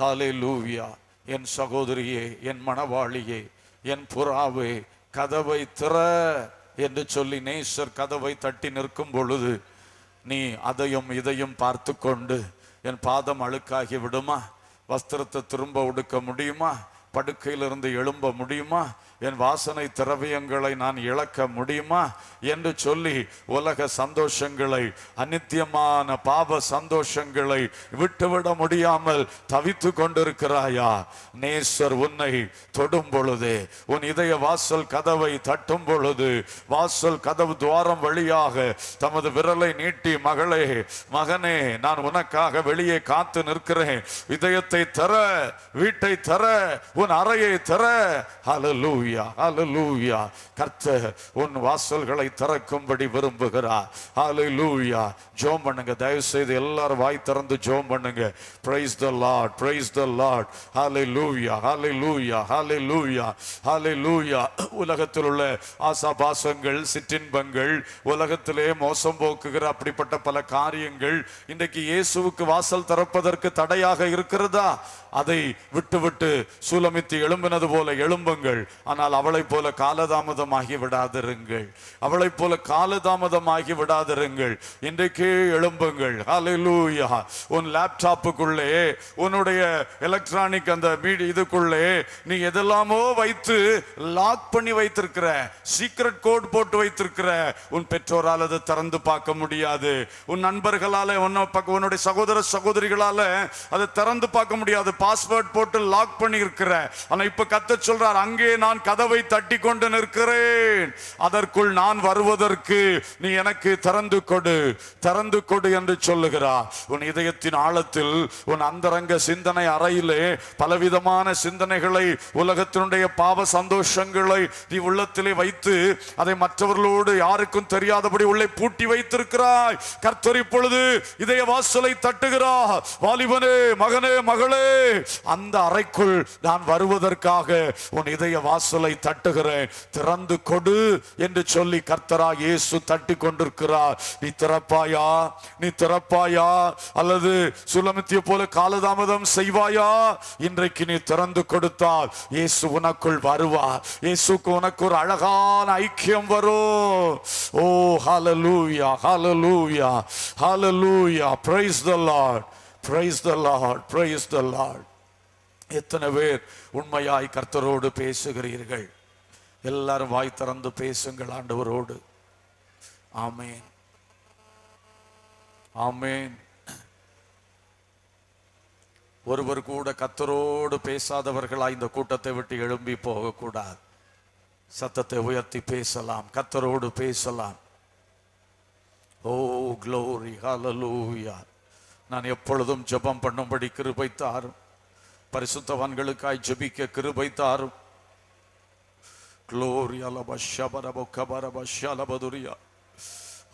ஹாலே லூவியா என் சகோதரியே என் மணவாளியே என் புறாவே கதவை திற என்று சொல்லி நேசர் கதவை தட்டி நிற்கும் பொழுது நீ அதையும் இதையும் பார்த்து கொண்டு என் பாதம் அழுக்காகி விடுமா வஸ்திரத்தை திரும்ப உடுக்க முடியுமா படுக்கையிலிருந்து எழும்ப முடியுமா என் வாசனை திரவியங்களை நான் இழக்க முடியுமா என்று சொல்லி உலக சந்தோஷங்களை அநித்தியமான பாப சந்தோஷங்களை விட்டுவிட முடியாமல் தவித்து கொண்டிருக்கிறாயா நேசர் உன்னை தொடும் பொழுது உன் இதய வாசல் கதவை தட்டும் பொழுது வாசல் கதவு துவாரம் வழியாக தமது விரலை நீட்டி மகளே மகனே நான் உனக்காக வெளியே காத்து நிற்கிறேன் இதயத்தை தர வீட்டை தர உன் அறையை தர அலலூய் ஹலலூயா கர்த்த உன் வாசல்களை திறக்கும்படி விரும்புகிறார் ஹலலூயா ஜோம் பண்ணுங்க தயவு செய்து எல்லாரும் வாய் திறந்து ஜோம் பண்ணுங்க praise the lord praise the lord hallelujah hallelujah hallelujah hallelujah உலகத்தில் உள்ள ஆசாபாசங்கள் சிற்றின்பங்கள் உலகத்திலே மோசம் போக்குகிற அப்படிப்பட்ட பல காரியங்கள் இன்றைக்கு இயேசுவுக்கு வாசல் திறப்பதற்கு தடையாக இருக்கிறதா அதை விட்டுவிட்டு சூலமித்து எழும்பினது போல எழும்புங்கள் ஆனால் அவளைப் போல காலதாமதமாகி விடாதிருங்கள் அவளைப் போல காலதாமதமாகி விடாதிருங்கள் இன்றைக்கே எழும்புங்கள் உன் லேப்டாப்புக்குள்ளே உன்னுடைய எலக்ட்ரானிக் அந்த இதுக்குள்ளே நீ எதெல்லாமோ வைத்து லாக் பண்ணி வைத்திருக்கிற சீக்ரெட் கோட் போட்டு வைத்திருக்கிற உன் பெற்றோரால் அதை திறந்து பார்க்க முடியாது உன் நண்பர்களால் உன்ன உன்னுடைய சகோதர சகோதரிகளால் அதை திறந்து பார்க்க முடியாது பாஸ்வேர்ட் போட்டு லாக் பண்ணி இருக்கிற ஆனால் இப்போ கத்த சொல்றார் அங்கே நான் கதவை தட்டி கொண்டு நிற்கிறேன் அதற்குள் நான் வருவதற்கு நீ எனக்கு திறந்து கொடு திறந்து கொடு என்று சொல்லுகிறார் உன் இதயத்தின் ஆழத்தில் உன் அந்தரங்க சிந்தனை அறையிலே பலவிதமான சிந்தனைகளை உலகத்தினுடைய பாவ சந்தோஷங்களை நீ உள்ளத்திலே வைத்து அதை மற்றவர்களோடு யாருக்கும் தெரியாதபடி உள்ளே பூட்டி வைத்திருக்கிறாய் கர்த்தர் இப்பொழுது இதய வாசலை தட்டுகிறார் வாலிபனே மகனே மகளே அந்த அறைக்குள் நான் வருவதற்காக உன் இதய வாசல் வாசலை தட்டுகிறேன் திறந்து கொடு என்று சொல்லி கர்த்தரா இயேசு தட்டி கொண்டிருக்கிறார் நீ திறப்பாயா நீ திறப்பாயா அல்லது சுலமித்திய போல காலதாமதம் செய்வாயா இன்றைக்கு நீ திறந்து கொடுத்தால் இயேசு உனக்குள் வருவா இயேசுக்கு உனக்கு ஒரு அழகான ஐக்கியம் வரும் ஓ hallelujah hallelujah hallelujah praise the lord praise the lord praise the lord எத்தனை பேர் உண்மையாய் கர்த்தரோடு பேசுகிறீர்கள் எல்லாரும் வாய் திறந்து பேசுங்கள் ஆண்டவரோடு ஆமேன் ஆமேன் ஒருவர் கூட கத்தரோடு பேசாதவர்களாய் இந்த கூட்டத்தை விட்டு எழும்பி போகக்கூடாது சத்தத்தை உயர்த்தி பேசலாம் கத்தரோடு பேசலாம் ஓ க்ளோரி ஹலலூயா நான் எப்பொழுதும் ஜபம் பண்ணும்படி கிருபைத்தாரும் பரிசுத்தவான்களுக்காய் ஜெபிக்க கிருபை தாரும்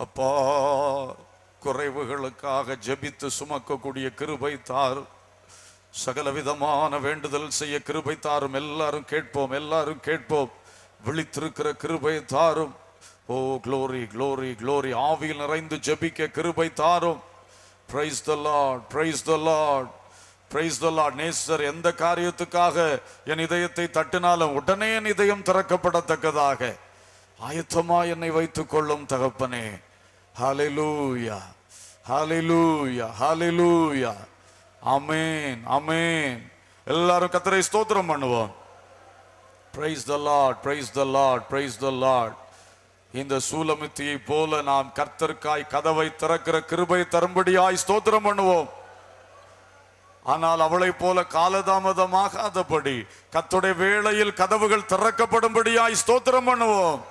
அப்பா குறைவுகளுக்காக ஜெபித்து சுமக்கக்கூடிய கிருபை தாரும் சகலவிதமான வேண்டுதல் செய்ய கிருபை தாரும் எல்லாரும் கேட்போம் எல்லாரும் கேட்போம் விழித்திருக்கிற கிருபை தாரும் ஓ க்ளோரி க்ளோரி க்ளோரி ஆவியில் நிறைந்து ஜெபிக்க கிருபை தாரும் praise the lord praise the lord praise நேசர் எந்த காரியத்துக்காக என் இதயத்தை தட்டினாலும் உடனே என் இதயம் திறக்கப்படத்தக்கதாக ஆயத்தமா என்னை வைத்துக் கொள்ளும் தகப்பனே hallelujah hallelujah hallelujah amen amen எல்லாரும் கத்தரை ஸ்தோத்திரம் பண்ணுவோம் praise the lord praise the lord praise the lord இந்த சூலமித்தியை போல நாம் கர்த்தர்காய் கதவை திறக்கிற கிருபை தரும்படியாய் ஸ்தோத்திரம் பண்ணுவோம் ஆனால் அவளை போல காலதாமதமாகாதபடி கத்துடைய வேளையில் கதவுகள் திறக்கப்படும்படியாய் ஸ்தோத்திரம் பண்ணுவோம்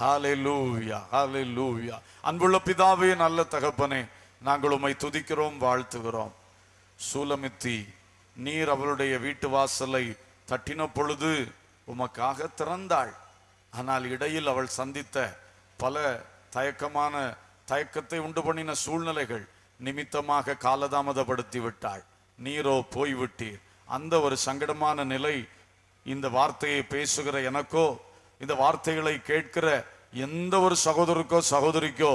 ஹாலே லூவியா ஹாலே லூவியா அன்புள்ள பிதாவே நல்ல தகப்பனே நாங்கள் உம்மை துதிக்கிறோம் வாழ்த்துகிறோம் சூலமித்தி நீர் அவளுடைய வீட்டு வாசலை தட்டின பொழுது உமக்காக திறந்தாள் ஆனால் இடையில் அவள் சந்தித்த பல தயக்கமான தயக்கத்தை உண்டு பண்ணின சூழ்நிலைகள் நிமித்தமாக காலதாமதப்படுத்தி விட்டாள் நீரோ போய்விட்டீர் அந்த ஒரு சங்கடமான நிலை இந்த வார்த்தையை பேசுகிற எனக்கோ இந்த வார்த்தைகளை கேட்கிற எந்த ஒரு சகோதருக்கோ சகோதரிக்கோ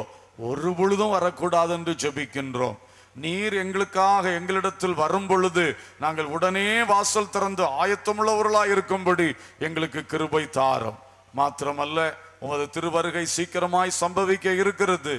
ஒரு பொழுதும் வரக்கூடாது என்று ஜெபிக்கின்றோம் நீர் எங்களுக்காக எங்களிடத்தில் வரும் பொழுது நாங்கள் உடனே வாசல் திறந்து ஆயத்தமுள்ளவர்களாக இருக்கும்படி எங்களுக்கு கிருபை தாரம் மாத்திரமல்ல உமது திருவருகை சீக்கிரமாய் சம்பவிக்க இருக்கிறது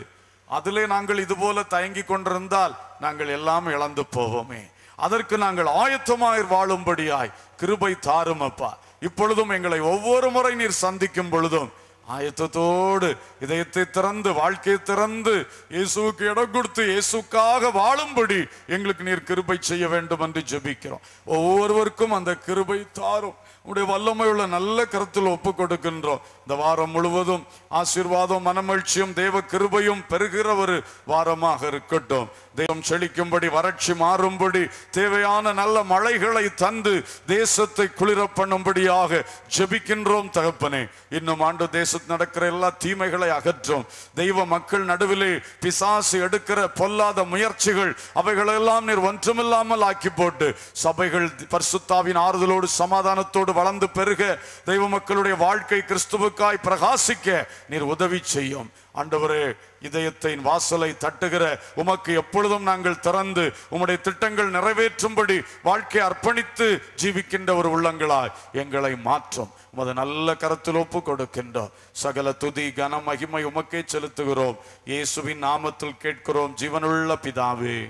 அதிலே நாங்கள் இதுபோல தயங்கி கொண்டிருந்தால் நாங்கள் எல்லாம் இழந்து போவோமே அதற்கு நாங்கள் ஆயத்தமாய் வாழும்படியாய் கிருபை தாரும் அப்பா இப்பொழுதும் எங்களை ஒவ்வொரு முறை நீர் சந்திக்கும் பொழுதும் ஆயத்தத்தோடு இதயத்தை திறந்து வாழ்க்கையை திறந்து இயேசுக்கு இடம் கொடுத்து இயேசுக்காக வாழும்படி எங்களுக்கு நீர் கிருபை செய்ய வேண்டும் என்று ஜெபிக்கிறோம் ஒவ்வொருவருக்கும் அந்த கிருபை தாரும் உடைய வல்லமை உள்ள நல்ல கருத்தில் ஒப்பு கொடுக்கின்றோம் இந்த வாரம் முழுவதும் ஆசீர்வாதம் மனமகிழ்ச்சியும் தெய்வ கிருபையும் பெறுகிற ஒரு வாரமாக இருக்கட்டும் தெய்வம் செழிக்கும்படி வறட்சி மாறும்படி தேவையான நல்ல மழைகளை தந்து தேசத்தை குளிர பண்ணும்படியாக ஜெபிக்கின்றோம் தகப்பனே இன்னும் ஆண்டு தேசத்து நடக்கிற எல்லா தீமைகளை அகற்றும் தெய்வ மக்கள் நடுவிலே பிசாசு எடுக்கிற பொல்லாத முயற்சிகள் அவைகளெல்லாம் நீர் ஒன்றுமில்லாமல் ஆக்கி போட்டு சபைகள் பர்சுத்தாவின் ஆறுதலோடு சமாதானத்தோடு ஆண்டு வளர்ந்து பெருக தெய்வ மக்களுடைய வாழ்க்கை கிறிஸ்துவுக்காய் பிரகாசிக்க நீர் உதவி செய்யும் ஆண்டவரே இதயத்தின் வாசலை தட்டுகிற உமக்கு எப்பொழுதும் நாங்கள் திறந்து உம்முடைய திட்டங்கள் நிறைவேற்றும்படி வாழ்க்கையை அர்ப்பணித்து ஜீவிக்கின்ற ஒரு உள்ளங்களாய் எங்களை மாற்றும் உமது நல்ல கரத்தில் ஒப்பு கொடுக்கின்றோம் சகல துதி கன மகிமை உமக்கே செலுத்துகிறோம் இயேசுவின் நாமத்தில் கேட்கிறோம் ஜீவனுள்ள பிதாவே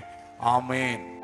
ஆமேன்